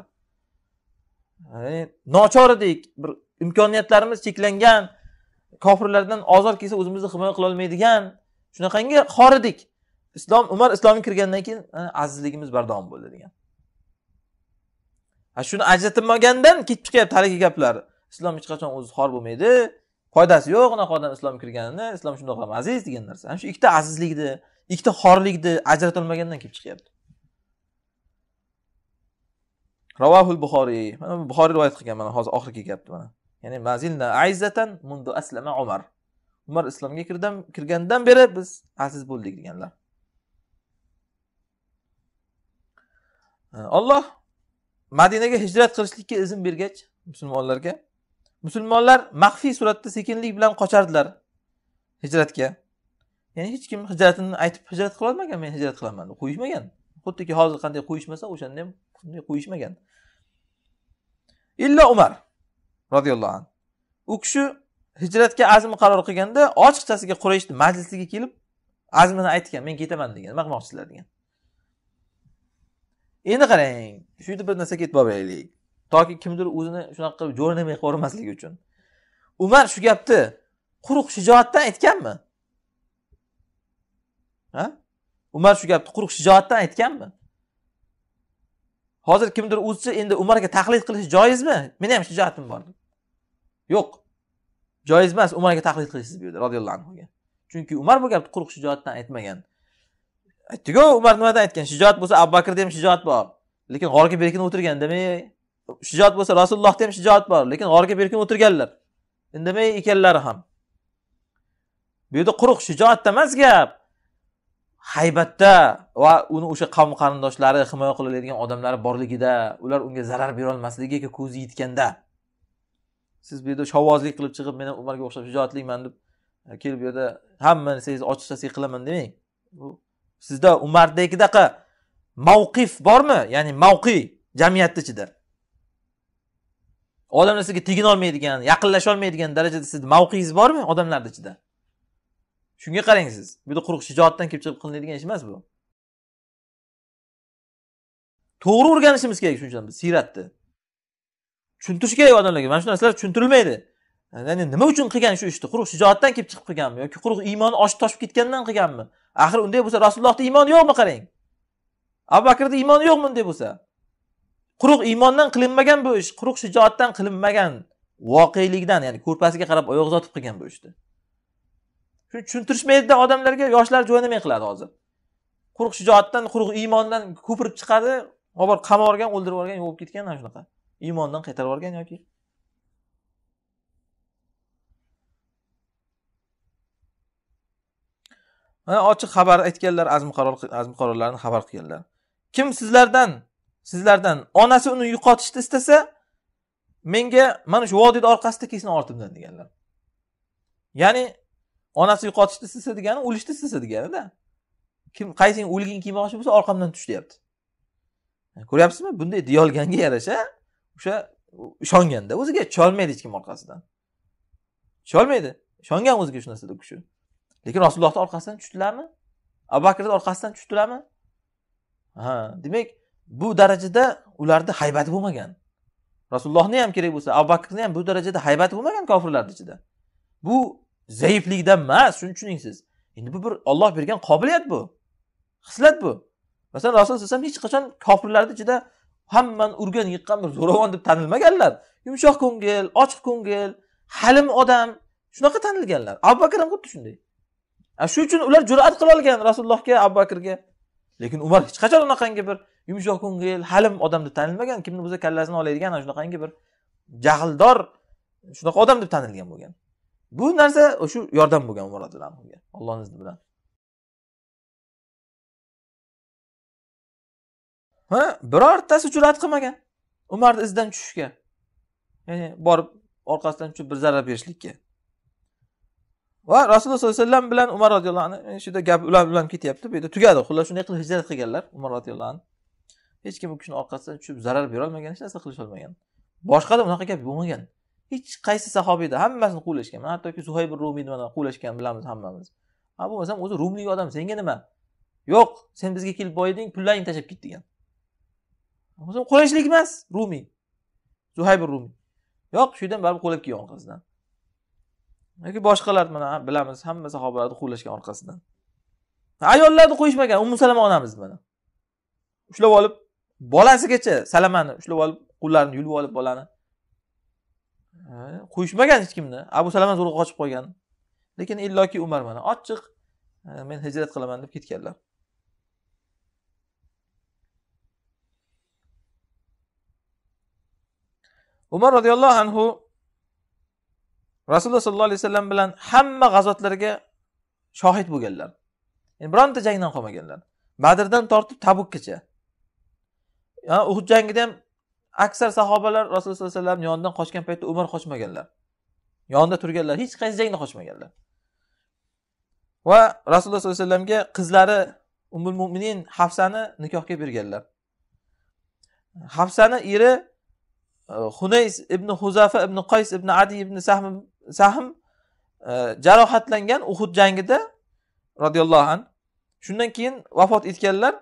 ya'ni nochor edik bir imkoniyatlarimiz cheklangan kofirlardan ozor kelsa o'zimizni himoya qilolmaydigan shunaqangi xor edik islom umar islomga kirgandan keyin azizligimiz bardavom bo'ldi degan shuni ajratilmagandan ketib chiqyapti haligi gaplar islom hech qachon o'zi xor bo'lmaydi foydasi yo'q unaqa odam islomga kirganini islom shundoq ham aziz degan narsa ana shu ikkita azizlikni ikkita xorlikni ajratolmagandan kelib chiqyapti ravohul buxoriy mana buxoriy rivoyat qilgan mana hozir oxirgi gapni mana ya'ni mazilna azatan mundu aslama umar umar islomga kirdan kirgandan beri biz aziz bo'ldik deganlar alloh madinaga hijrat qilishlikka izn bergach musulmonlarga musulmonlar maxfiy suratda sekinlik bilan qochardilar hijratga ya'ni hech kim hijratini aytib hijrat qilolmagan men hijrat qilaman deb qo'yishmagan xuddiki hozir qanday qo'yishmasa o'shanda ham bunday qo'yishmagan illo umar roziyallohu anhu u kishi hijratga azm qaror qilganda ochiqchasiga qurayshni majlisiga kelib azmini aytgan men ketaman degan nima qilmoqchisizlar degan endi qarang shu yerda bir narsaga e'tibor beraylik toki kimdir o'zini shunaqa qilib qilib yubormasligi uchun umar shu gapni quruq shijoatdan aytganmi ha umar shu gapni quruq shijoatdan aytganmi hozir kimdir o'zicha endi umarga taqlid qilish joizmi meni ham shijoatim bor yo'q joiz emas umarga taqlid qilishsiz bu yerda roziyallohu anhuga chunki umar bu gapni quruq shijoatdan aytmagan aytdiku umar nimadan aytgan shijoat bo'lsa abu bakrda ham shijoat bor lekin g'orga berkinib o'tirgan indamay shijoat bo'lsa rasulullohda ham shijoat bor lekin g'orga berkinib o'tirganlar indamay ekanlari ham bu yerda quruq shijoatda emas gap haybatda va uni o'sha qavm qarindoshlari himoya qiladigan odamlari borligida ular unga zarar berolmasligiga ko'zi yetganda siz bu yerda shovvozlik qilib chiqib men umarga o'xshab shijoatliman deb kelib bu yerda hamma siz ochiqchasiga qilaman demang bu sizda umardagidaqa mavqif bormi ya'ni mavqiy jamiyatni ichida odamlar sizga olmaydigan yaqinlasha olmaydigan darajada sizni mavqeingiz bormi odamlarni ichida shunga qarang siz bu yerda quruq shijoatdan kelib chiqib qilinadigan ish emas bu to'g'ri o'rganishimiz kerak shuning uchun biz siyratni tushuntirish kerak odamlarga mana shu narsalar tushuntirilmaydi ya'ni nima uchun qilgan shu ishni quruq shijoatdan kelib chiqib qilganmi yoki quruq iymoni oshib toshib ketgandan qilganmi axir unday bo'lsa rasulullohda iymon yo'qmi qarang abu bakrda iymon yo'qmi unday bo'lsa quruq iymondan qilinmagan bu ish quruq shijoatdan qilinmagan voqelikdan ya'ni ko'rpasiga qarab oyoq uzatib qilgan bu ishni shuni tushuntirishmaydida odamlarga yoshlar jo'namay qiladi hozir quruq shijoatdan quruq iymondan ko'pirib chiqadi olib yuborgan o'ldirib yuborgan yuvib ketgan ana shunaqa iymondan qaytarib yuborgan yoki mana ochiq xabar aytganlar azm qaror azm qarorlarini xabar qilganlar kim sizlardan sizlardan onasi uni yo'qotishni istasa menga mana shu vodiyni orqasida kelsin ortimdan deganlar ya'ni onasi yo'qotishni istasa degani o'lishni istasa deganida kim qaysing o'lging kelmoqchi bo'lsa orqamdan tush deyapti ko'ryapsizmi bunday deyolganga yarasha o'sha ishonganda o'ziga tusholmaydi hech kim orqasidan tusholmaydi ishongan o'ziga shu narsada u kishi lekin rasulullohni orqasidan tushdilarmi abu bakrni orqasidan tushdilarmi ha demak bu darajada ularni haybati bo'lmagan rasulullohni ham kerak bo'lsa abu bakrni ham bu darajada haybati bo'lmagan kofirlarni ichida bu zaiflikdan emas shuni tushuning siz endi bu bir olloh bergan qobiliyat bu hislat bu masalan rasul alayhi vasallam hech qachon kofirlarni ichida hammani urgan yiqqan bir zo'ravon deb tanilmaganlar yumshoq ko'ngil ochiq ko'ngil halim odam shunaqa tanilganlar abu bakr ham xuddi shunday a shu uchun ular jur'at qilolgan rasulullohga abu bakrga lekin umar hech qachon unaqangi bir yumshoq ko'ngil halim odam deb tanilmagan kimni bo'lsa kallasini oladigan ana shunaqangi bir jahldor shunaqa odam deb tanilgan bo'lgan bu narsa shu yordam bo'lgan umar roziyallohuga anhuga ollohni izni bilan ha birortasi jur'at qilmagan umarni izidan tushishga ya'ni borib orqasidan tushib bir zarar berishlikka va rasululloh sallallohu alayhi vasallam bilan umar roziyallohu anhu e, shu yerda gap ular bilan ketyapti bu yerda tugadi xullas shunday qilib hijrat qilganlar umar roziyallohu anhu hech kim u kishini orqasidan tushib zarar berolmagan hech narsa qilisholmagan boshqada unaqa gap bo'lmagan hech qaysi sahobiyda hammasini quvlashgan mana hattoki zuhayb rumiyni mana quvlashgan bilamiz hammamiz ha bo'lmasam o'zi rumlik odam senga nima yo'q sen bizga kelib boyiding pullaringni tashlab ket degan qo'lashlik emas rumiy zuhayb rumiy yo'q shu yerdan baribir qo'lab kelgan orqasidan yoki boshqalar mana bilamiz hamma sahobalarni quvlashgan orqasidan ayollarni qo'yishmagan umu salama onamiz mana ushlab olib bolasigacha salamani ushlab olib qo'llarini yulib olib bolani qo'yishmagan hech kimni abu salama zo'rg'a qochib qolgan lekin illoki umar mana ochiq men hijrat qilaman deb ketganlar umar roziyallohu anhu rasululloh sollallohu alayhi vasallam bilan hamma g'azotlarga shohid bo'lganlar yani bironta jangdan qolmaganlar badrdan tortib tabukgacha uhud jangida ham aksar sahobalar rasululloh sallallohu alayhi vasallam yonidan qochgan paytda umar qochmaganlar yonida turganlar hech qaysi jangda qochmaganlar va rasululloh sollallohu alayhi vasallamga qizlari umul mo'minin hafsani nikohga berganlar hafsani eri e, hunays ibn huzafa ibn qays ibn adi ibn sahm sahm e, jarohatlangan uhud jangida roziyallohu anhu shundan keyin vafot etganlar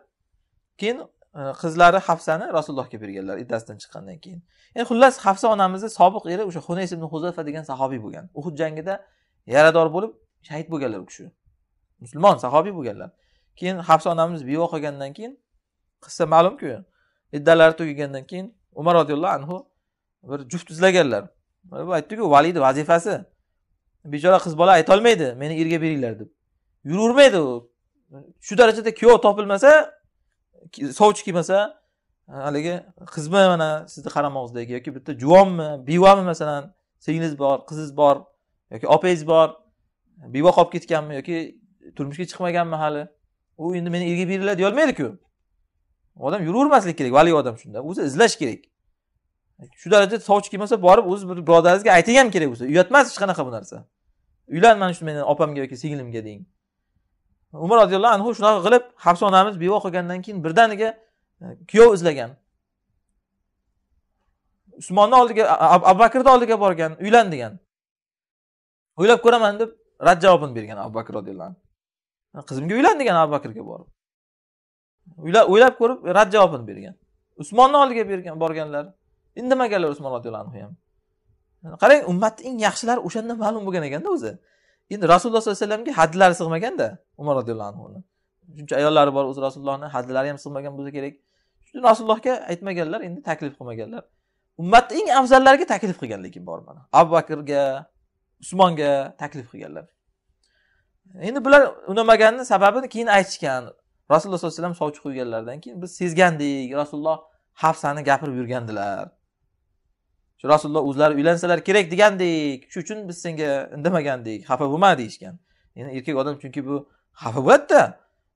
keyin e, qizlari hafsani rasulullohga berganlar iddasidan chiqqandan keyin ya'ni xullas hafsa onamizni sobiq eri o'sha hunays ibn huzafa degan sahobiy bo'lgan uhud jangida yarador bo'lib shahid bo'lganlar u kishi musulmon sahobiy bo'lganlar keyin hafsa onamiz bevo qolgandan keyin qissa ma'lumku iddalari tugagandan keyin umar roziyallohu anhu bir juft izlaganlar bu aytdiku valini vazifasi bechora qiz bola aytolmaydi meni erga beringlar deb yuravermaydi u shu darajada kuyov topilmasa sovchi kelmasa haligi qizmi mana sizni qaramog'ingizdagi yoki bitta juvonmi bevami masalan singliz bor qiziz bor yoki opangiz bor bevo qolib ketganmi yoki turmushga chiqmaganmi hali u endi meni erga beringlar deyolmaydiku odam yuravermaslik kerak valiy odam shunda o'zi izlash kerak shu darajada sovchi kelmasa borib o'z bir birodaringizga ayting ham kerak bo'lsa uyatmas hech qanaqa bu narsa uylan mana shu meni opamga yoki singlimga deng umar roziyallohu anhu shunaqa qilib hafsa onamiz beva qolgandan keyin birdaniga e, kuyov izlagan usmonni oldiga abu bakrni oldiga borgan uylan degan o'ylab ko'raman deb rad javobini bergan abu bakr roziyallohu anhu e, qizimga uylan degan abu bakrga borib o'ylab ko'rib rad javobini bergan usmonni oldiga bergan borganlar indamaganlar usmon roziyallohu anhu ham qarang ummatni eng yaxshilari o'shanda ma'lum bo'lgan ekanda o'zi endi rasululloh sollallohu alayhi vasallamga hadlari sig'maganda umar roziyallohu anhuni shuncha ayollari bor o'zi rasulullohni hadlari ham sig'magan bo'lsa kerak rasulullohga aytmaganlar endi taklif qilmaganlar ummatni eng afzallariga taklif qilgan lekin bor mana abu bakrga usmonga taklif qilganlar endi bular unamaganini sababini keyin aytishgan rasululloh sollallohu alayhi vasallam sovchi qo'yganlaridan keyin biz sezgandik rasululloh hafsani gapirib yurgandilar shu rasululloh o'zlari uylansalar kerak degandik shu uchun biz senga indamagandik xafa bo'lma deyishgan ya'ni erkak odam chunki bu xafa bo'ladida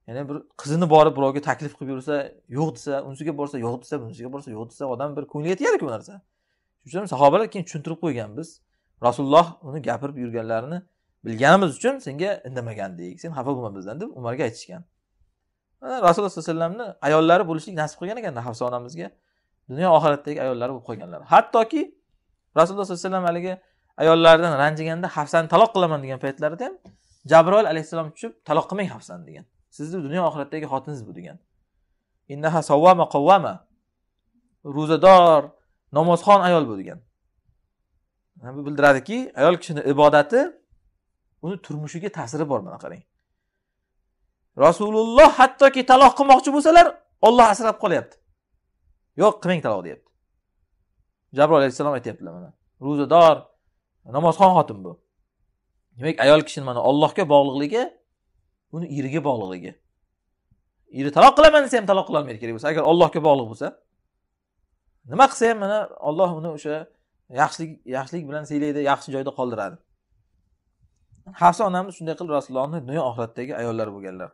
ya'ni bir qizini borib birovga taklif qilib yursa yo'q desa unisiga borsa yo'q desa bunisiga borsa yo'q desa odam bir ko'ngliga tegadiku bu narsa shuning uchun sahobalar keyin tushuntirib qo'ygan biz rasululloh uni gapirib yurganlarini bilganimiz uchun senga indamagandik sen xafa bo'lma bizdan deb umarga aytishgan rasululloh sallallohu alayhi vasallamni ayollari bo'lishlik nasib qilgan ekan hafsa onamizga dunyo oxiratdagi ayollar bo'lib qolganlar hattoki rasululloh sollallohu alayhi vasallam haligi ayollardan ranjiganda hafsani taloq qilaman degan paytlarida ham jabroil alayhissalom tushib taloq qilmang hafsani degan sizni dunyo oxiratdagi xotiningiz bu degan innaha savvama qovvama ro'zador namozxon ayol bu degan bu bildiradiki ayol kishini ibodati uni turmushiga ta'siri bor mana qarang rasululloh hattoki taloq qilmoqchi bo'lsalar olloh asrab qolyapti yo'q qilmang taloq deyapti jabroil alayhissalom aytyaptilar mana ro'zador namozxon xotin bu demak ayol kishini mana ollohga bog'liqligi uni eriga bog'liqligi eri taloq qilaman desa ham taloq qilolmaydi kerak bo'lsa agar ollohga bog'liq bo'lsa nima qilsa ham mana olloh uni o'sha yaxshilik yaxshilik bilan siylaydi yaxshi joyda qoldiradi hafsa onamiz shunday qilib rasulullohni dunyo oxiratdagi ayollari bo'lganlar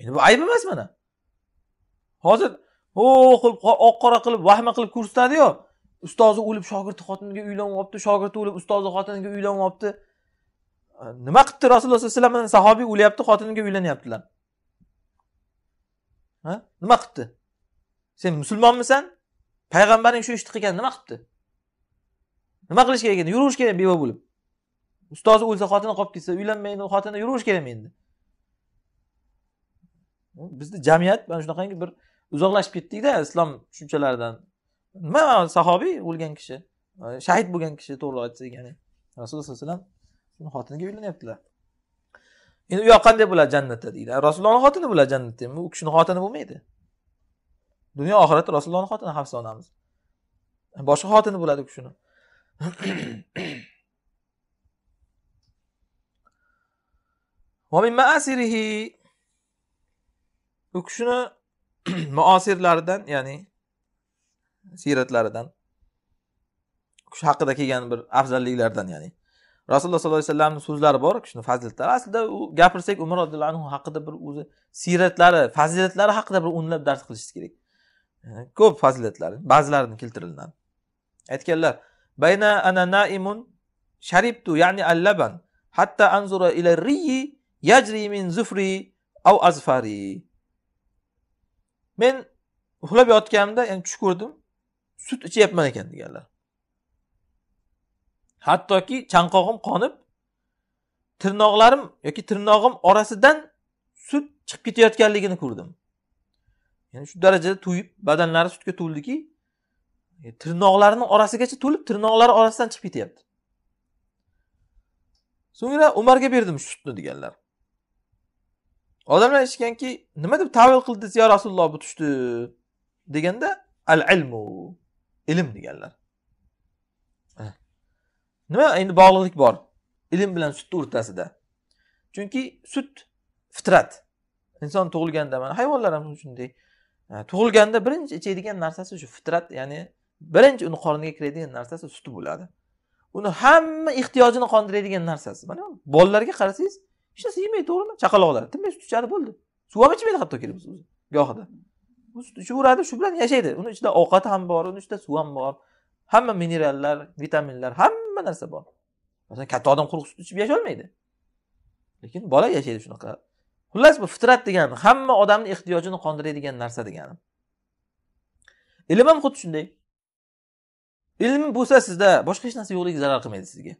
endi bu ayb emas mana hozir qilib oq qora qilib vahma qilib ko'rsatadiyu ustozi o'lib shogirdi xotiniga uylanyapti shogirdi o'lib ustozi xotiniga uylanyapti nima qilibdi rasululloh sallallohu alayhi vasallam sahobiy o'lyapti xotiniga uylanyaptilar nima qilibdi sen musulmonmisan payg'ambaring shu ishni qilgan nima qilibdi nima qilish kerak endi yuraverish kerak beva bo'lib ustozi o'lsa xotini qolib ketsa uylanmaydi xotini yuraverish kerakmi endi bizni jamiyat mana shunaqangi bir uzoqlashib ketdikda islom tushunchalaridan nima sahobiy o'lgan kishi shahid bo'lgan kishi to'g'ri aytsak ya'ni rasululloh sallallohu alayhi vasallam xotiniga uylanyaptilar endi u yoq qanday bo'ladi jannatda deydi rasulullohni xotini bo'ladi jannatda u kishini xotini bo'lmaydi dunyo oxiratda rasulullohni xotini hafsa onamiz boshqa xotini bo'ladi u kishini *coughs* u kishini *clears throat* muosirlaridan ya'ni siyratlaridan kuch haqida kelgan bir afzalliklardan ya'ni rasululloh sollallohu alayhi vasallamni so'zlari bor kishini fazilatlari aslida u gapirsak umar roziyallohu anhu haqida bir o'zi siyratlari fazilatlari haqida bir o'nlab dars qilishimiz kerak ko'p fazilatlari ba'zilarini keltirilgan aytganlar bayna ana naimun sharibtu ya'ni allaban hatta anzura ila riyi yajri min zufri av azfari men uxlab yotganimda ya'ni tush ko'rdim sut ichyapman ekan deganlar hattoki chanqog'im qonib tirnoqlarim yoki tirnog'im orasidan sut chiqib ketayotganligini ko'rdim ya'ni shu darajada to'yib badanlari sutga to'ldiki e, tirnoqlarini orasigacha to'lib tirnoqlari orasidan chiqib ketyapti so'ngra umarga berdim sutni deganlar odamlar aytishganki nima deb tavil qildi yo rasululloh bu tushdi deganda al ilmu ilm deganlar nima endi bog'liqlik bor ilm bilan sutni o'rtasida chunki sut fitrat inson tug'ilganda mana hayvonlar ham shunday tug'ilganda birinchi ichadigan narsasi shu fitrat ya'ni birinchi uni qorniga kiradigan narsasi suti bo'ladi uni hamma ehtiyojini qondiradigan narsasi mana bolalarga qarasangiz hech narsa yemaydi to'g'rimi chaqaloqlar tinmay sut ichadi bo'ldi suv ham ichmaydi hattoki o'zi gohida u sut ichaveradi shu bilan yashaydi uni ichida ovqat ham bor uni ichida suv ham bor hamma minerallar vitaminlar hamma narsa bor masalan katta odam quruq sut ichib yasholmaydi lekin bola yashaydi shunaqa xullas bu fitrat degani hamma odamni ehtiyojini qondiradigan narsa degani ilm ham xuddi shunday ilm bo'lsa sizda boshqa hech narsa yo'qligi zarar qilmaydi sizga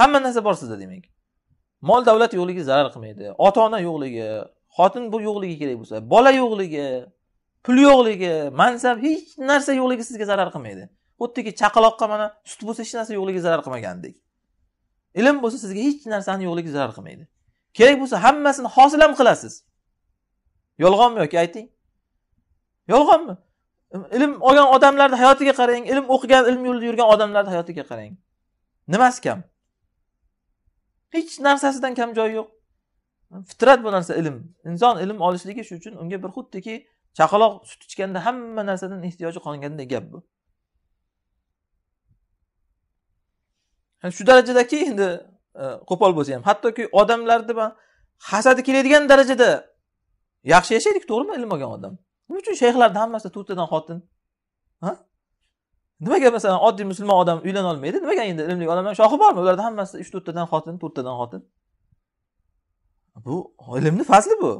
hamma narsa bor sizda demak mol davlat yo'qligi zarar qilmaydi ota ona yo'qligi xotin bu yo'qligi kerak bo'lsa bola yo'qligi pul yo'qligi mansab hech narsa yo'qligi sizga zarar qilmaydi xuddiki chaqaloqqa mana sut bo'lsa hech narsa yo'qligi zarar qilmagandek ilm bo'lsa sizga hech narsani yo'qligi zarar qilmaydi kerak bo'lsa hammasini hosil ham qilasiz yolg'onmi yoki ayting yolg'onmi ilm olgan odamlarni hayotiga qarang ilm o'qigan ilm yo'lida yurgan odamlarni hayotiga qarang nimasi kam hech narsasidan kam joyi yo'q fitrat bu narsa ilm inson ilm olishligi shu uchun unga bir xuddiki chaqaloq sut ichganda hamma narsadan ehtiyoji qolganday gap bu shu darajadaki endi e, qo'pol bo'lsa ham hattoki odamlarni hasadi keladigan darajada yaxshi yashaydiku to'g'rimi ilm olgan odam nima uchun shayxlarni hammasi to'rttadan xotin ha nimaga masalan oddiy musulmon odam uylana olmaydi nimaga endi ilmli odamlar shoxi bormi ularda hammasi uch to'rttadan xotin to'rttadan xotin bu ilmni fazli bu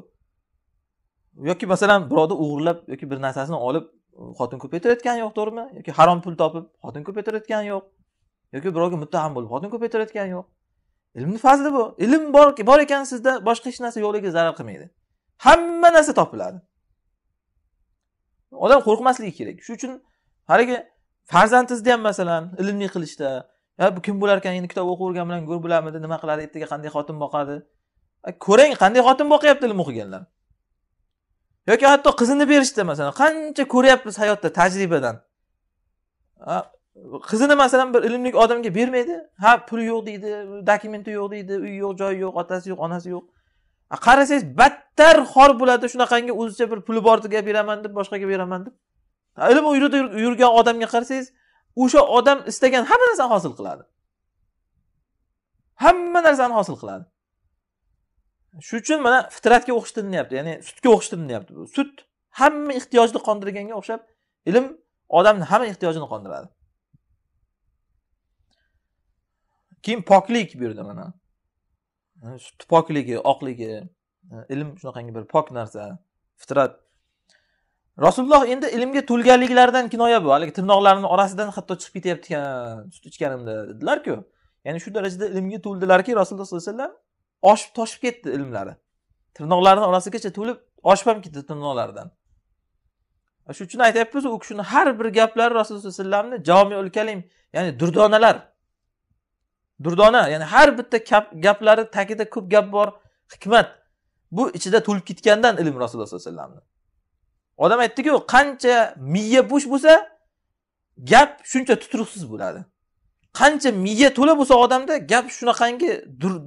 yoki masalan birovni o'g'irlab yoki bir narsasini olib e, xotin ko'paytirayotgani yo'q to'g'rimi yoki harom pul topib xotin ko'paytirayotgani yo'q yoki birovga muttaham bo'lib xotin ko'paytirayotgani yo'q ilmni fazli bu ilm bor bor ekan sizda boshqa hech narsa yo'qligi zarar qilmaydi hamma narsa topiladi odam qo'rqmasligi kerak shuning uchun haligi farzandingizni ham masalan ilmli qilishda ya bu kim bo'lar ekan endi kitob o'qivergan bilan go'r bo'larmidi nima qiladi ertaga qanday xotin boqadi ko'rang qanday xotin boqyapti ilm o'qiganlar yoki hatto qizini berishda masalan qancha ko'ryapmiz hayotda tajribadan qizini masalan bir ilmli odamga bermaydi ha puli yo'q deydi dokumenti yo'q deydi uyi yo'q joyi yo'q otasi yo'q onasi yo'q qarasangiz battar xor bo'ladi shunaqangi o'zicha bir puli bor beraman deb boshqaga beraman deb ilm yo'lida yurgan odamga qarasangiz o'sha odam istagan hamma narsani hosil qiladi hamma narsani hosil qiladi shuning uchun mana fitratga o'xshi tilinyapti ya'ni sutga o'xshi tilinyapti bu sut hamma ehtiyojni qondirganga o'xshab ilm odamni hamma ehtiyojini qondiradi keyin poklik bu yerda mana sutni pokligi oqligi ilm shunaqangi bir pok narsa fitrat rasululloh endi ilmga to'lganliklaridan kinoya bu haligi tirnoqlarini orasidan hatto chiqib ketyapti ekan sut ichganimda dedilarku ya'ni shu darajada ilmga to'ldilarki rasululloh sollallohu alayhi vasallam oshib toshib ketdi ilmlari tirnoqlarini orasigacha to'lib oshib ham ketdi tirnoqlaridan shuning uchun aytyapmiz u kishini har bir gaplari rasululloh sallallohu alayhi vasallamni jomiul kalim ya'ni durdonalar durdona ya'ni har bitta gaplari tagida ko'p gap bor hikmat bu ichida to'lib ketgandan ilm rasululloh sallallohu alayhi vasallamni odam aytdiku qancha miya bo'sh bo'lsa gap shuncha tutruqsiz bo'ladi qancha miya to'la bo'lsa odamda gap shunaqangi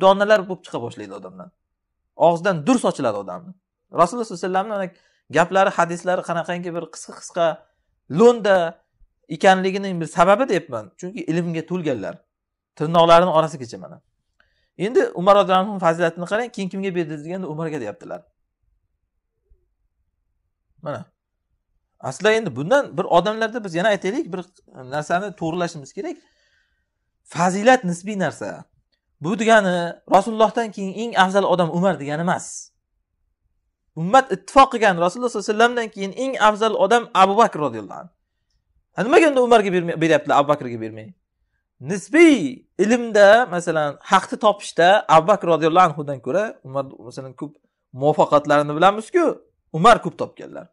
donalar bo'lib chiqa boshlaydi odamdan og'zidan dur sochiladi odamni rasululloh sallallohu alayhi vasallamni gaplari hadislari qanaqangi bir qisqa qisqa lo'nda ekanligining bir sababi deyapman chunki ilmga to'lganlar tirnoqlarini orasigacha mana endi umar roziyallohu anhu fazilatini qarang keyin kimga berdi deganda umarga deyaptilar mana aslida endi bundan bir odamlarda biz yana aytaylik bir narsani to'g'rilashimiz kerak fazilat nisbiy narsa bu degani rasulullohdan keyin eng afzal odam umar degani emas ummat ittifoq qilgan rasululloh sollallohu alayhi vasallamdan keyin eng afzal odam abu bakr roziyallohu anhu nimaga unda umarga beryaptilar abu bakrga bermay nisbiy ilmda masalan haqni topishda abu bakr roziyallohu anhudan ko'ra umar masalan ko'p muvaffaqiyatlarini bilamizku umar ko'p topganlar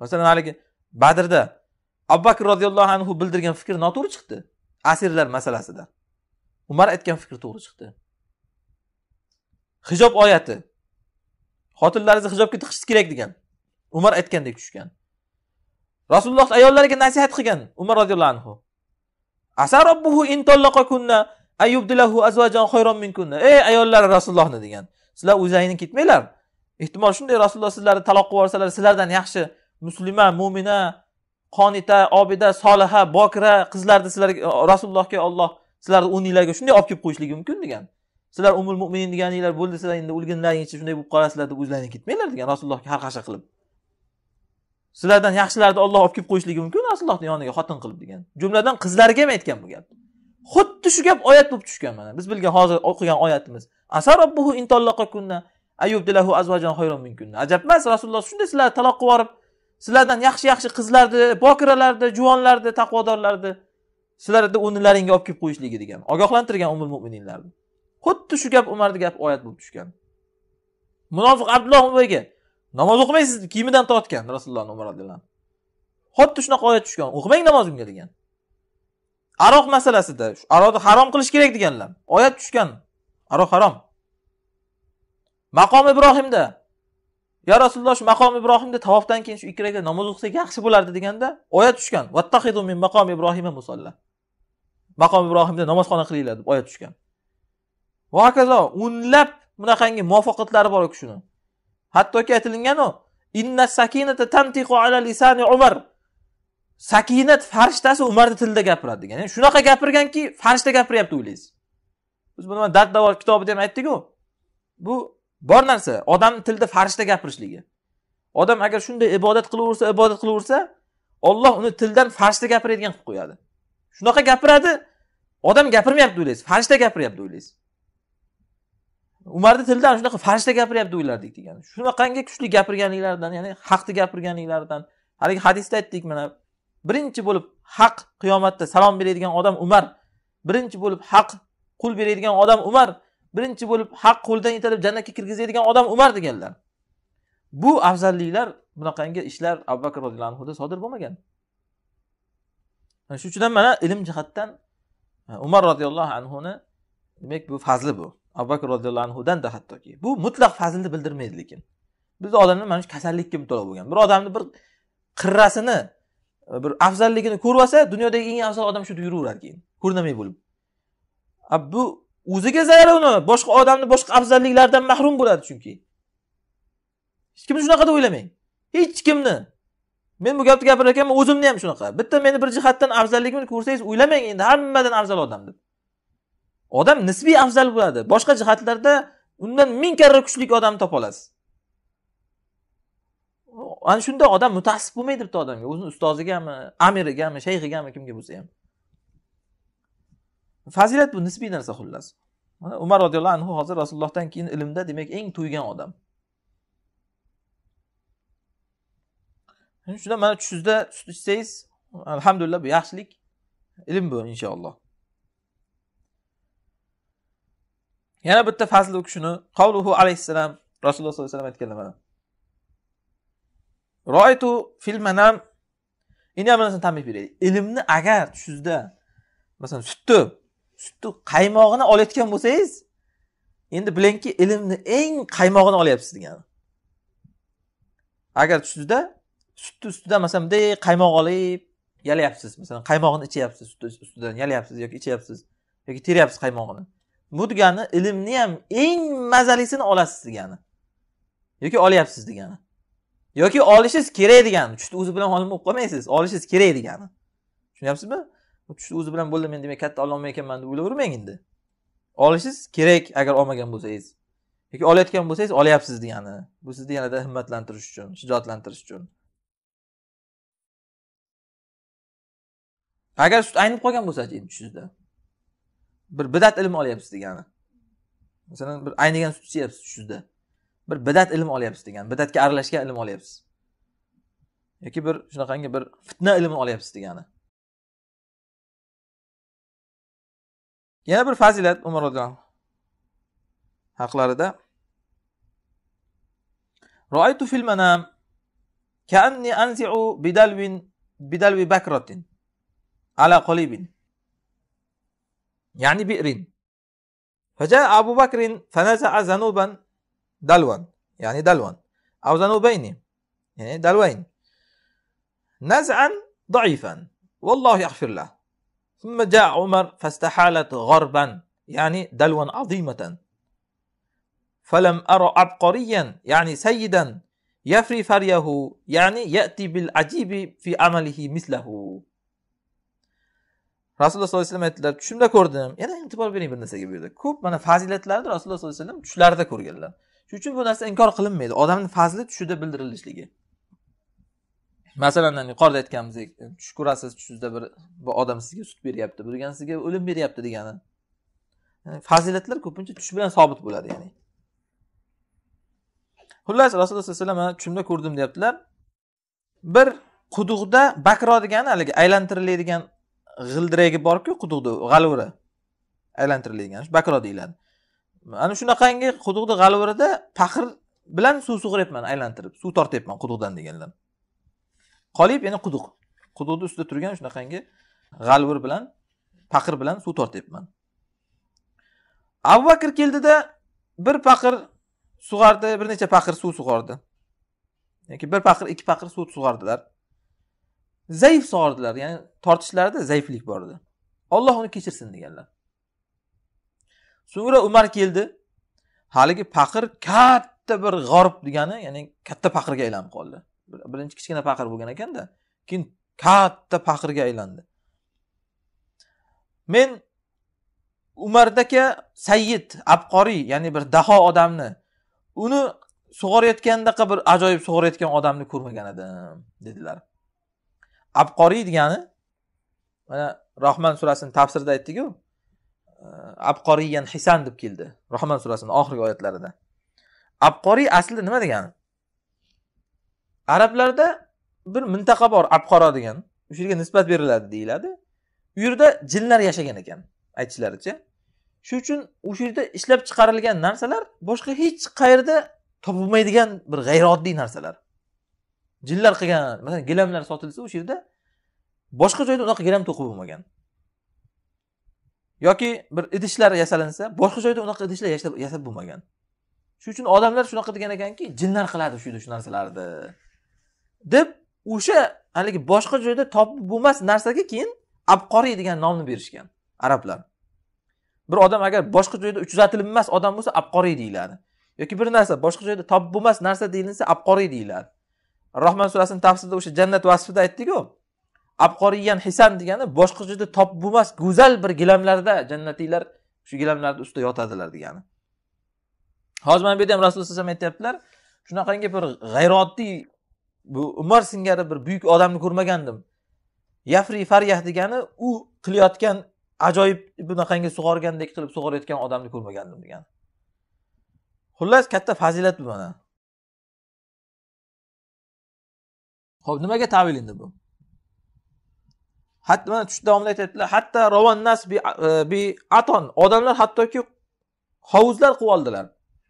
masalan haligi badrda abu bakr roziyallohu anhu bildirgan fikr noto'g'ri chiqdi asirlar masalasida umar aytgan fikr to'g'ri chiqdi hijob oyati xotinlaringizni hijobga tiqishingiz kerak degan umar aytgandek tushgan rasululloh ayollarga nasihat qilgan umar roziyallohu anhu ey ayollar rasulullohni degan sizlar o'zlaringni ketmanglar ehtimol shunday rasululloh sizlarni taloq qilib yuborsalar sizlardan yaxshi muslima mo'mina qonita obida soliha bokira qizlarni sizlarga rasulullohga olloh sizlarni o'rninglarga shunday olib kelib qo'yishligi mumkin degan sizlar umul mo'minin deganinglar bo'ldi sizlar endi o'lgunlaringcha shunday bo'lib qolasizlar deb o'zlaring ketmanglar degan rasulullohga har qasha qilib sizlardan yaxshilarni olloh olib kelib qo'yishligi mumkin rasulullohni yoniga xotin qilib degan jumladan qizlarga ham aytgan bu gapni xuddi shu gap oyat bo'lib tushgan mana biz bilgan hozir o'qigan oyatimiz asar robbuhu ayyubdilahu ajab emas rasululloh shunday sizlarni taloq qilib yuborib sizlardan yaxshi yaxshi qizlarni bokiralarni juvonlarni taqvodorlarni sizlarni o'rnilaringga olib kelib qo'yishligi degan ogohlantirgan umul mo'mininlarni xuddi shu gap umarni gapi oyat bo'lib tushgan munofiq abdulloh umarga namoz o'qimaysiz kiyimidan tortgan rasulullohni umar xuddi shunaqa oyat tushgan o'qimang namozimga degan aroq masalasida aroqni harom qilish kerak deganlar oyat tushgan aroq harom maqom ibrohimda ya rasululloh shu maqom ibrohimda tavofdan keyin shu ikki rakat namoz o'qisak yaxshi bo'lardi deganda oyat tushgan vattahidu min maqom ibrohima musolla maqom ibrohimda namozxona qilinglar deb oyat tushgan va hokazo o'nlab bunaqangi muvaffaqiyatlari bor u kishini hattoki aytilganu inna sakinata tantiqu ala lisani umar sakinat farishtasi umarni tilida gapiradi degan ya'ni shunaqa gapirganki farishta gapiryapti o'ylaysiz biz buni dard davo kitobida ham aytdiku bu bor narsa odamni tilida farishta gapirishligi odam agar shunday ibodat qilaversa ibodat qilaversa olloh uni tildan farishta gapiradigan qilib qo'yadi shunaqa gapiradi odam gapirmayapti o'ylaysiz farishta gapiryapti o'ylaysiz umarni tilidan shunaqa farishta gapiryapti o'ylardik degan shunaqangi kuchli gapirganliklaridan ya'ni haqni gapirganliklaridan haligi hadisda aytdik mana birinchi bo'lib haq qiyomatda salom beradigan odam umar birinchi bo'lib haq qul beradigan odam umar birinchi bo'lib haq qo'ldan yetalib jannatga kirgizadigan odam umar deganlar bu afzalliklar bunaqangi ishlar abu bakr roziyallohu anhuda sodir bo'lmagan shuning uchun ham mana ilm jihatdan e, umar roziyallohu anhuni demak bu fazli bu abu bakr roziyallohu anhudan da hattoki bu mutlaq fazlni bildirmaydi lekin bizni odamlar mana shu kasallikka mubtalo bo'lgan bir odamni bir qirrasini e, bir afzalligini ko'rib olsa dunyodagi eng afzal odam shu deb yuraverar keyin ko'rinamay bo'lib bu o'ziga zarar uni boshqa odamni boshqa afzalliklardan mahrum bo'ladi chunki hech kimni shunaqa deb o'ylamang hech kimni men bu gapni gapirar ekanman o'zimni ham shunaqa bitta meni bir jihatdan afzalligimni ko'rsangiz o'ylamang endi hammadan afzal odam deb odam nisbiy afzal bo'ladi boshqa jihatlarda undan ming karra kuchli odamni topa olasiz ana shunda odam mutaassib bo'lmaydi bitta odamga o'zini ustozigami amirigami shayxigami kimga bo'lsa ham fazilat bu nisbiy narsa xullas mana umar roziyallohu anhu hozir rasulullohdan keyin ilmda demak eng to'ygan odam shuning uchun mana tushingizda sut ichsangiz alhamdulillah bu yaxshilik ilm bu inshaalloh yana bitta fazli u kishini qavluhu alayhissalom rasululloh sollallohu alayhi vasallam aytganlar mana roitu fil manam endi mana narsani tanbeh beraylik ilmni agar tushingizda masalan sutni sutni qaymog'ini olayotgan bo'lsangiz endi bilingki ilmni eng qaymog'ini olyapsiz degani agar tushdida sutni ustidan masalan bunday qaymoq olib yalayapsiz masalan qaymog'ini ichyapsiz sutni ustidan yalayapsiz yoki ichyapsiz yoki teryapsiz qaymog'ini bu degani ilmni ham eng mazalisini olasiz degani yoki olyapsiz degani yoki olishingiz kerak degani tushni o'zi bilan olib bo'lib qolmaysiz olishingiz kerak degani tushunyapsizmi tushni o'zi bilan bo'ldi men demak katta ololmay ekanman deb o'ylavermang endi olishingiz kerak agar olmagan bo'lsangiz yoki olayotgan bo'lsangiz olyapsiz degani bu sizni yanada himmatlantirish uchun shijoatlantirish uchun agar sut aynib qolgan bo'lsachi endi tushingizda bir bidat ilm olyapsiz degani masalan bir aynigan sut ichyapsiz tushingizda bir bidat ilm olyapsiz degani bidatga aralashgan ilm olyapsiz yoki bir shunaqangi bir fitna ilmi olyapsiz degani yana bir fazilat umar roziyallohu haqlarida roaytu fil manam kaanni anzi'u bidalvin bidalvi bakratin ala qolibin يعني بئر فجاء أبو بكر فنزع ذنوبا دلوا يعني دلوا أو ذنوبين يعني دلوين نزعا ضعيفا والله يغفر له ثم جاء عمر فاستحالت غربا يعني دلوا عظيمة فلم أرى عبقريا يعني سيدا يفري فريه يعني يأتي بالعجيب في عمله مثله rasululloh sollallohu alayhi vasallam aytdilar tushimda ko'rdim yana e'tibor bering bir narsaga bu yerda ko'p mana fazilatlarni rasululloh sollallohu alayhi vasallam tushlarida ko'rganlar shuning uchun bu narsa inkor qilinmaydi odamni fazli tushida bildirilishligi masalan yuqorida aytganimizdek tush ko'rasiz tushingizda bir bir odam sizga sut beryapti birgan sizga o'lim beryapti degani fazilatlar ko'pincha tush bilan sobit bo'ladi ya'ni xullas rasululloh sallallohu alayhi vasallam tushimda ko'rdim deyaptilar bir quduqda bakro degani haligi aylantiriladigan g'ildiragi borku quduqni g'alvuri aylantiriladigan bakro deyiladi ana shunaqangi quduqni g'alvurida paxir bilan suv sug'uryapman aylantirib suv tortyapman quduqdan deganlar qolib yana quduq quduqni ustida turgan shunaqangi g'alvir bilan paqir bilan suv tortyapman abubakr keldida bir paqir sug'ardi bir necha paqir suv sug'ordi yoki bir paqir ikki paqir suv sug'ardilar zaif sug'ordilar ya'ni tortishlarida zaiflik bor edi olloh uni kechirsin deganlar so'ngra umar keldi haligi paqir katta bir g'orib degani ya'ni katta paqirga aylanib qoldi birinchi kichkina paqir bo'lgan ekanda keyin katta paqirga aylandi men umarni aka sayyid abqoriy ya'ni bir daho odamni uni sug'orayotgandaqa bir ajoyib sug'orayotgan odamni ko'rmagan edim dedilar abqoriy degani mana rohman surasini tafsirida aytdiku e, abqoriyan hisan deb keldi rohman surasini oxirgi oyatlarida abqoriy aslida nima degani arablarda bir mintaqa bor abqaro degan o'sha yerga nisbat beriladi deyiladi u yerda jinlar yashagan ekan aytishlaricha shu uchun o'sha yerda ishlab chiqarilgan narsalar boshqa hech qayerda topilmaydigan bir g'ayrioddiy narsalar jinlar qilgan masalan gilamlar sotilsa o'sha yerda boshqa joyda unaqa gilam to'qib bo'lmagan yoki bir idishlar yasalinsa boshqa joyda unaqa idishlar yasab bo'lmagan shuning uchun odamlar shunaqa degan ekanki jinlar qiladi shu shu narsalarni deb o'sha haligi boshqa joyda topib bo'lmas narsaga keyin abqoriy degan nomni berishgan arablar bir odam agar boshqa joyda uchratilmas odam bo'lsa abqoriy deyiladi yoki bir narsa boshqa joyda topib bo'lmas narsa deyilsa abqoriy deyiladi rohmon surasini tafsirida o'sha jannat vasfida aytdiku abqoriyan hisan degani boshqa joyda topib bo'lmas go'zal bir gilamlarda jannatiylar shu gilamlarni ustida yotadilar degani hozir mana bu yerda ham rasululloh alayhi vasallam aytyaptilar shunaqangi bir g'ayrioddiy bu umar singari bir buyuk odamni ko'rmagandim yafri faryah degani u qilayotgan ajoyib bunaqangi sug'organdek qilib sug'orayotgan odamni ko'rmagandim degani xullas katta fazilat bu mana ho'p nimaga tavil endi bu hatto mana tushda davomida aytyaptilar hatto ravonnas e, bi aton odamlar hattoki hovuzlar qilib oldilar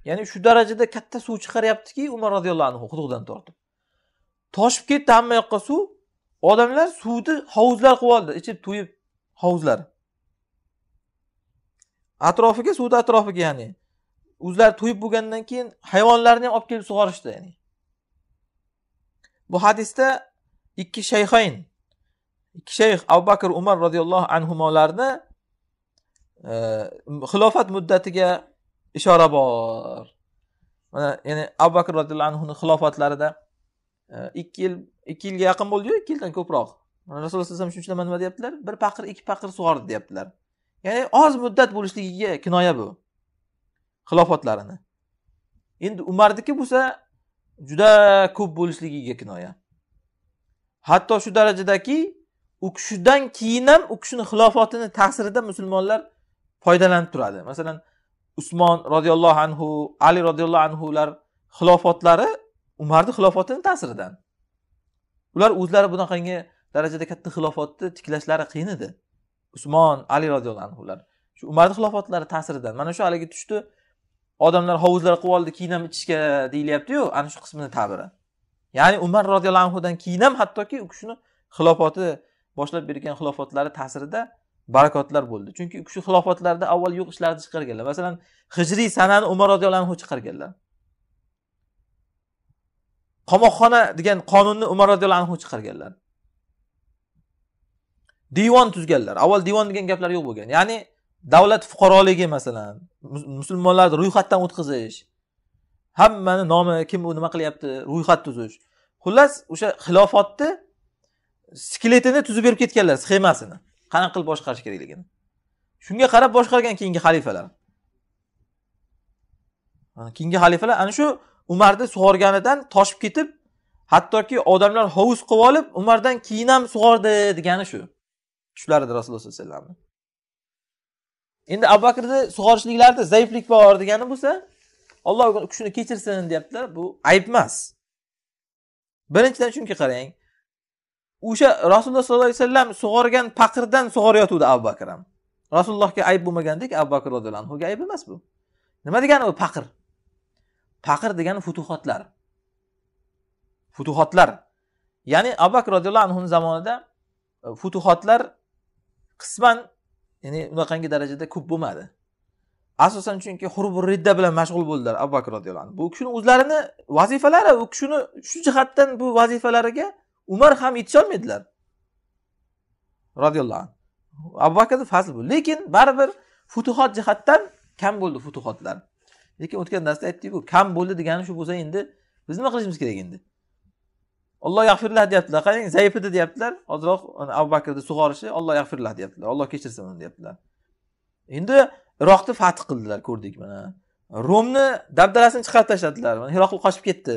ya'ni shu darajada katta suv chiqaryaptiki umar roziyallohu anhu quduqdan tortib toshib ketdi hamma yoqqa suv odamlar suvni hovuzlar qilib oldi ichib to'yib hovuzlar atrofiga suvni atrofiga ya'ni o'zlari to'yib bo'lgandan keyin hayvonlarni ham olib kelib sug'orishdi ya'ni bu hadisda ikki shayxayn ikki shayx abu bakr umar roziyallohu anhularni e, xilofat muddatiga ishora bor mana ya'ni abu bakr roziyallohu anhuni xilofatlarida ikki yil ikki yilga yaqin bo'ldiyu ikki yildan ko'proq rasululloh alayhi vasallam shuncha nima deyaptilar bir paqir ikki paqir sug'ordi deyaptilar ya'ni oz muddat bo'lishligiga kinoya bu xilofatlarini endi umarniki bo'lsa juda ko'p bo'lishligiga kinoya hatto shu darajadaki u kishidan keyin ham u kishini xilofatini ta'sirida musulmonlar foydalanib turadi masalan usmon roziyallohu anhu ali roziyallohu anhular xilofatlari umarni xilofatini ta'siridan ular o'zlari bunaqangi darajada katta xilofatni tiklashlari qiyin edi usmon ali roziyallohu anhular shu umarni xilofatlari ta'siridan mana shu haligi tushdi odamlar hovuzlar qilib oldi keyin ham ichishga deyilyaptiyu ana shu qismini ta'biri ya'ni umar roziyallohu anhudan keyin ham hattoki u kishini xilofati boshlab bergan xilofatlari ta'sirida barakotlar bo'ldi chunki u kishi xilofatlarda avval yo'q ishlarni chiqarganlar masalan hijriy sanani umar roziyallohu anhu chiqarganlar qamoqxona degan qonunni umar roziyallohu anhu chiqarganlar divon tuzganlar avval divon degan gaplar yo'q bo'lgan ya'ni davlat fuqaroligi masalan musulmonlarni ro'yxatdan o'tkazish hammani nomi kim u nima qilyapti ro'yxat tuzish xullas o'sha xilofatni skeletini tuzib berib ketganlar sxemasini qanaqa qilib boshqarish kerakligini shunga qarab boshqargan keyingi xalifalar keyingi xalifalar ana shu umarni sug'organidan toshib ketib hattoki odamlar hovuz qilib olib umardan keyin ham sug'ordi degani shu edi rasululloh sallallohu alayhi vasallam endi abu bakrni sug'orishliklarida zaiflik bor degani bo'lsa olloh u kishini kechirsin deyaptilar bu ayb emas birinchidan shunga qarang o'sha rasululloh sollallohu alayhi vasallam sug'organ paqirdan sug'orayotgandi abu bakr ham rasulullohga ayb bo'lmagandek abu bakr roziyallohu anhuga ayb emas bu nima degani u paqir faqr degani futuhotlar futuhotlar ya'ni abu bakr roziyallohu anhu zamonida e, futuhotlar qisman ya'ni unaqangi darajada ko'p bo'lmadi asosan chunki hurbur ridda bilan mashg'ul bo'ldilar abu bakr roziyallohu anhu bu kishini o'zlarini vazifalari u kishini shu jihatdan bu vazifalariga umar ham yetisholmaydilar roziyallohu anhu abu bakrni fazli bu lekin baribir futuhot jihatdan kam bo'ldi futuhotlar lekin o'tgan darsda aytdikku kam bo'ldi degani shu bo'lsa endi biz nima qilishimiz kerak endi olloh yag'firlah deyaptilar qarang edi deyaptilar ozroq abu bakrni sug'orishi olloh yag'firlah deyaptilar olloh kechirsin uni deyaptilar endi iroqni fath qildilar ko'rdik mana romni dabdalasini chiqarib tashladilar hiroql qochib ketdi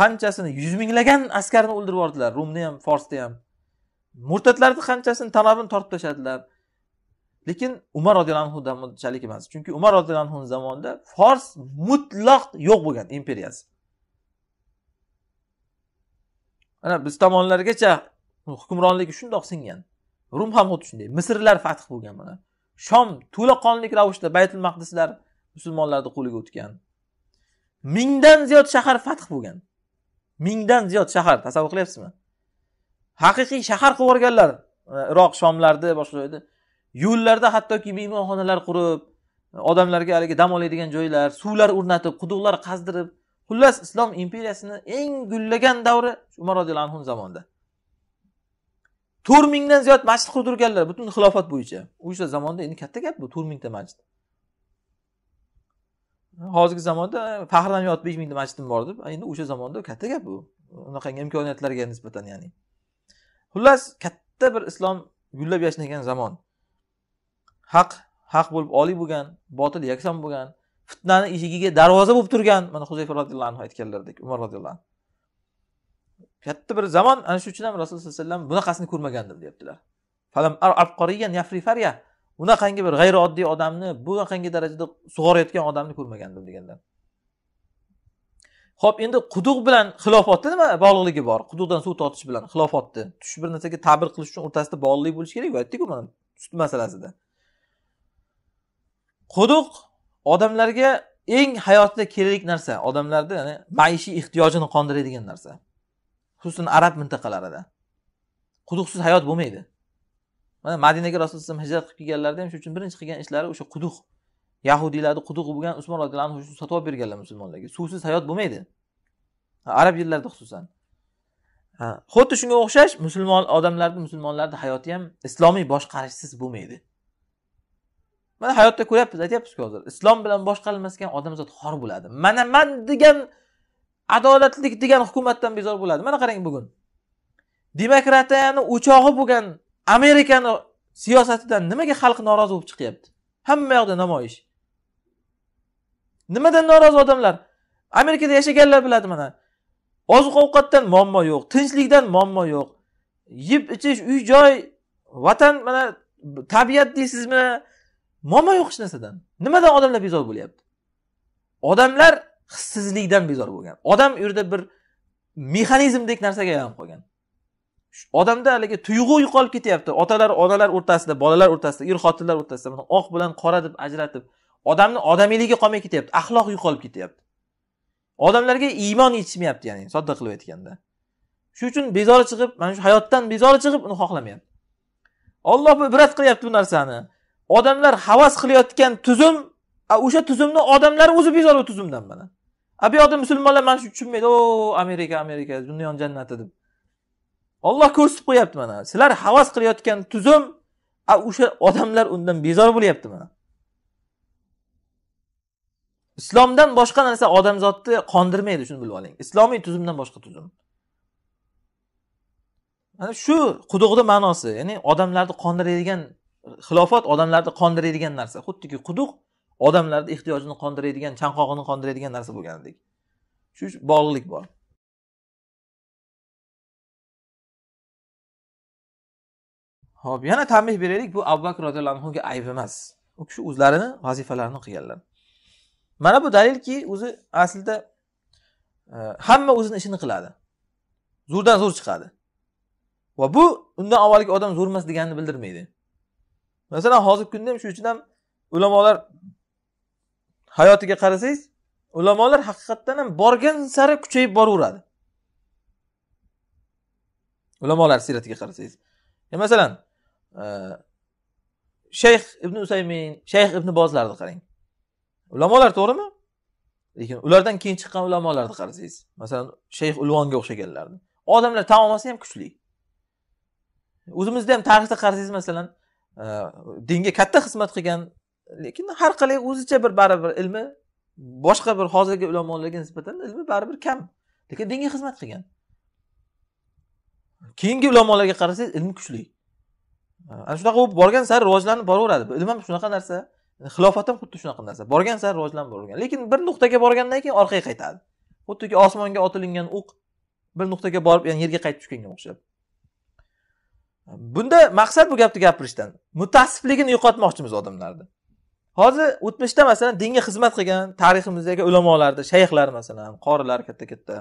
qanchasini yuz minglagan askarni o'ldirib yubordilar romni ham forsni ham murtadlarni qanchasini tanobini tortib tashladilar lekin umar roziyallohu anhu zamonchalik emas chunki umar roziyallohu anhuni zamonida fors mutlaq yo'q bo'lgan imperiyasi ana biz tomonlargacha hukmronlik shundoq singan rum ham xuddi shunday misrlar fath bo'lgan mana shom to'laqonli ravishda baytul maqdislar musulmonlarni qo'liga o'tgan mingdan ziyod shahar fath bo'lgan mingdan ziyod shahar tasavvur qilyapsizmi haqiqiy shahar qilib yuborganlar iroq shomlarni boshqa joyda yo'llarda hattoki mehmonxonalar qurib odamlarga haligi dam oladigan joylar suvlar o'rnatib quduqlar qazdirib xullas islom imperiyasini eng gullagan davri umar roziyallohu anhu zamonida to'rt mingdan ziyod masjid qurdirganlar butun xilofat bo'yicha o'sha zamonda endi katta gap bu to'rt mingta masjid hozirgi zamonda faxrlanib besh mingta masjidim bor deb endi o'sha zamonda katta gap bu unaqangi imkoniyatlarga nisbatan ya'ni xullas katta bir islom gullab yashnagan zamon haq haq bo'lib oliy bo'lgan botil yakson bo'lgan fitnani eshigiga darvoza bo'lib turgan mana huzayfa roziyallohu anhu aytganlaridek umar roziyallohu anhu katta bir zamon ana shuning uchun ham rasululloh sallallohu alayhi vasallam bunaqasini ko'rmagandim deyaptilar unaqangi bir g'ayrioddiy odamni bunaqangi darajada sug'orayotgan odamni ko'rmagandim deganlar ho'p endi quduq bilan xilofotni nima bog'liqligi bor quduqdan suv tortish bilan xilofotni tush bir narsaga ta'bir qilish uchun o'rtasida bog'liqlik bo'lishi kerak bu aytdikku mana sut masalasida quduq odamlarga eng hayotda kerak narsa odamlarni ya'ni maishiy ehtiyojini qondiradigan narsa xususan arab mintaqalarida quduqsiz hayot bo'lmaydi mana madinaga rasululloh alayhi vasallam hijrat qilib kelganlarida ham shuning uchun birinchi qilgan ishlari o'sha quduq yahudiylarni qudug'i bo'lgan usmon roziyallohu anhu sotib olib berganlar musulmonlarga suvsiz hayot bo'lmaydi arab yillarida xususan xuddi shunga o'xshash musulmon odamlarni musulmonlarni hayoti ham islomiy boshqarishsiz bo'lmaydi mana hayotda ko'ryapmiz aytyapmizku hozir islom bilan boshqarilmasgan odamzod xor bo'ladi mana man degan adolatlik degan hukumatdan bezor bo'ladi mana qarang bugun demokratiyani o'chog'i bo'lgan amerikani siyosatidan nimaga xalq norozi bo'lib chiqyapti hamma yoqda namoyish nimadan norozi odamlar amerikada yashaganlar biladi mana oziq ovqatdan muammo yo'q tinchlikdan muammo yo'q yeb ichish uy joy vatan mana tabiat deysizmi muammo yo'q hech narsadan nimadan odamlar bezor bo'lyapti odamlar hissizlikdan bezor bo'lgan odam u yerda bir mexanizmdek narsaga aylanib qolgan odamda haligi tuyg'u yo'qolib ketyapti otalar onalar o'rtasida bolalar o'rtasida er xotinlar o'rtasida mana oq bilan qora deb ajratib odamni odamiyligi qolmay ketyapti axloq yo'qolib ketyapti odamlarga iymon yetishmayapti ya'ni sodda qilib aytganda shuning uchun bezori chiqib mana shu hayotdan bezori chiqib uni xohlamayapti olloh ibrat qilyapti bu narsani odamlar havas qilayotgan tuzum o'sha tuzumni odamlar o'zi bezor u tuzumdan mana a bu yoqda musulmonlar mana shu tushunmaydi o amerika amerika dunyoni jannati deb olloh ko'rsatib qo'yapti mana sizlar havas qilayotgan tuzum o'sha odamlar undan bezor bo'lyapti mana islomdan boshqa narsa odamzodni qondirmaydi shuni bilib oling islomiy tuzumdan boshqa tuzum mana shu quduqni ma'nosi ya'ni odamlarni qondiradigan xilofat odamlarni qondiradigan narsa xuddiki quduq odamlarni ehtiyojini qondiradigan chanqog'ini qondiradigan narsa bo'lgandek shu bog'liqlik bor ho'p yana tanbeh beraylik bu abu bakr roziyallohu anhuga ayb emas u kishi o'zlarini vazifalarini qilganlar mana bu dalilki o'zi aslida e, hamma o'zini ishini qiladi zo'rdan zo'r chiqadi va bu undan avvalgi odam zo'r emas deganini bildirmaydi masalan hozirgi kunda ham shu uchun ham ulamolar hayotiga qarasangiz ulamolar haqiqatdan ham borgan sari kuchayib boraveradi ulamolar siyratiga qarasangiz masalan e, shayx ibn usaymin shayx ibn bozlarni qarang ulamolar to'g'rimi lekin ulardan keyin chiqqan ulamolarni qarasangiz masalan shayx ulvonga o'xshaganlarni odamlar olmasa ham kuchli o'zimizda ham tarixda qarasangiz masalan Э, dinga katta xizmat qilgan lekin har qalay o'zicha bir baribir ilmi boshqa bir hozirgi ulamolarga nisbatan ilmi baribir kam lekin dinga xizmat qilgan keyingi ulamolarga qarasangiz ilm kuchli ana shunaqa bo'lib borgan sari rivojlanib boraveradi ilm ham shunaqa narsa xilofat ham xuddi shunaqa narsa borgan sari rivojlanib boravergan lekin bir nuqtaga borgandan keyin orqaga qaytadi xuddiki osmonga otilingan o'q bir nuqtaga borib yerga qaytib tushganga o'xshab bunda maqsad bu gapni gapirishdan mutasifligini yo'qotmoqchimiz odamlarni hozir o'tmishda masalan dinga xizmat qilgan tariximizdagi ulamolarni shayxlar masalan qorilar katta katta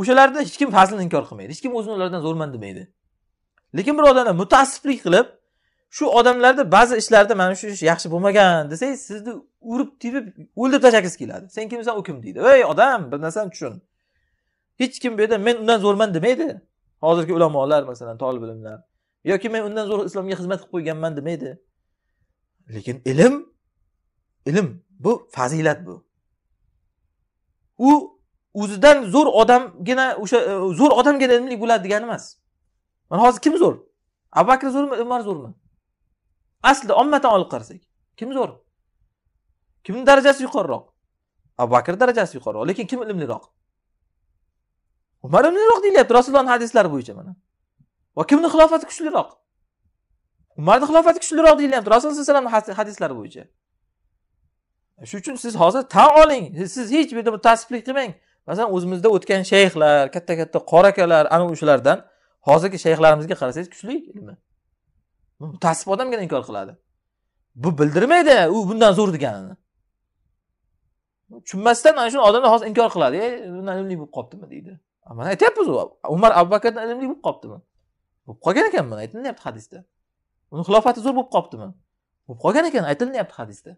o'shalarda hech kim fazlini inkor qilmaydi hech kim o'zini ulardan zo'rman demaydi lekin bir odamlar mutaassiflik qilib shu odamlarda ba'zi ishlarda mana shu ish yaxshi bo'lmagan desangiz sizni urib tepib o'ldirib tashlagingiz keladi sen kimsan u kim deydi ey odam bir narsani tushun hech kim bu yerda men undan zo'rman demaydi hozirgi ulamolar masalan tolib ilmlar yoki men undan zo'r islomga xizmat qilib qo'yganman demaydi lekin ilm ilm bu fazilat bu u o'zidan zo'r odamgina o'sha e, zo'r odamgina ilmli bo'ladi degani emas mana hozir kim zo'r abu bakr zo'rmi umar zo'rmi aslida ommadan olib qarasak kim zo'r kimni darajasi yuqoriroq abu bakr darajasi yuqoriroq lekin kim ilmliroq umar ibnroq deyilyapti rasulullohni hadislari bo'yicha mana va kimni xilofati kuchliroq umarni xilofati kuchliroq deyilyapti rasululloh sallallohu alayhi vasallamni hadislari bo'yicha shuning uchun siz hozir tan oling siz hech bu yerda mutassiblik qilmang masalan o'zimizda o'tgan shayxlar katta katta qori akalar ana o'shalardan hozirgi shayxlarimizga qarasangiz kuchli ilmi mutasib odamgina inkor qiladi bu bildirmaydi u bundan zo'r deganini tushunmasdan ana shuni odamlar hozir inkor qiladi e bundan ilmli bo'lib qolibdimi deydi mana aytyapmiz umar abu bakrdan ilmli bo'lib qolibdimi bo'lib qolgan ekan mana aytilyapti hadisda uni xilofati zo'r bo'lib qolibdimi bo'lib qolgan ekan aytilyapti hadisda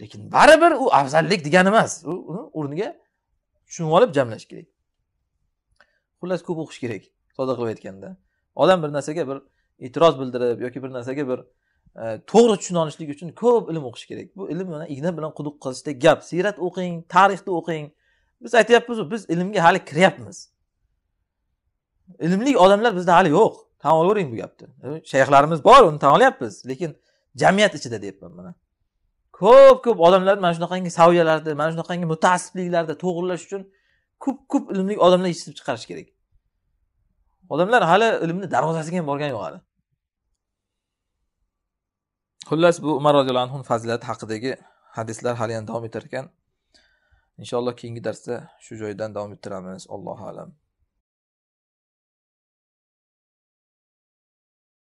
lekin baribir u afzallik degani emas u uni o'rniga tushunib olib jamlash kerak xullas ko'p o'qish kerak sodda qilib aytganda odam bir narsaga bir e'tiroz bildirib yoki bir narsaga bir to'g'ri tushuna olishlik uchun ko'p ilm o'qish kerak bu ilm mana igna bilan quduq qazishdek gap siyrat o'qing tarixni o'qing biz aytyapmizu biz ilmga hali kiryapmiz ilmli odamlar bizda hali yo'q tan olavering bu gapni shayxlarimiz bor uni tan olyapmiz lekin jamiyat ichida deyapman mana ko'p ko'p odamlar mana shunaqangi saviyalarda mana shunaqangi mutaassibliklarda to'g'irlash uchun ko'p ko'p ilmli odamlar yetishtirib chiqarish kerak odamlar hali ilmni darvozasiga ham borgani yo'q hali xullas bu umar roziyallohu anhu fazilati haqidagi hadislar haliyam davom etar ekan inshaalloh keyingi darsda shu joydan davom ettiramiz allohu alam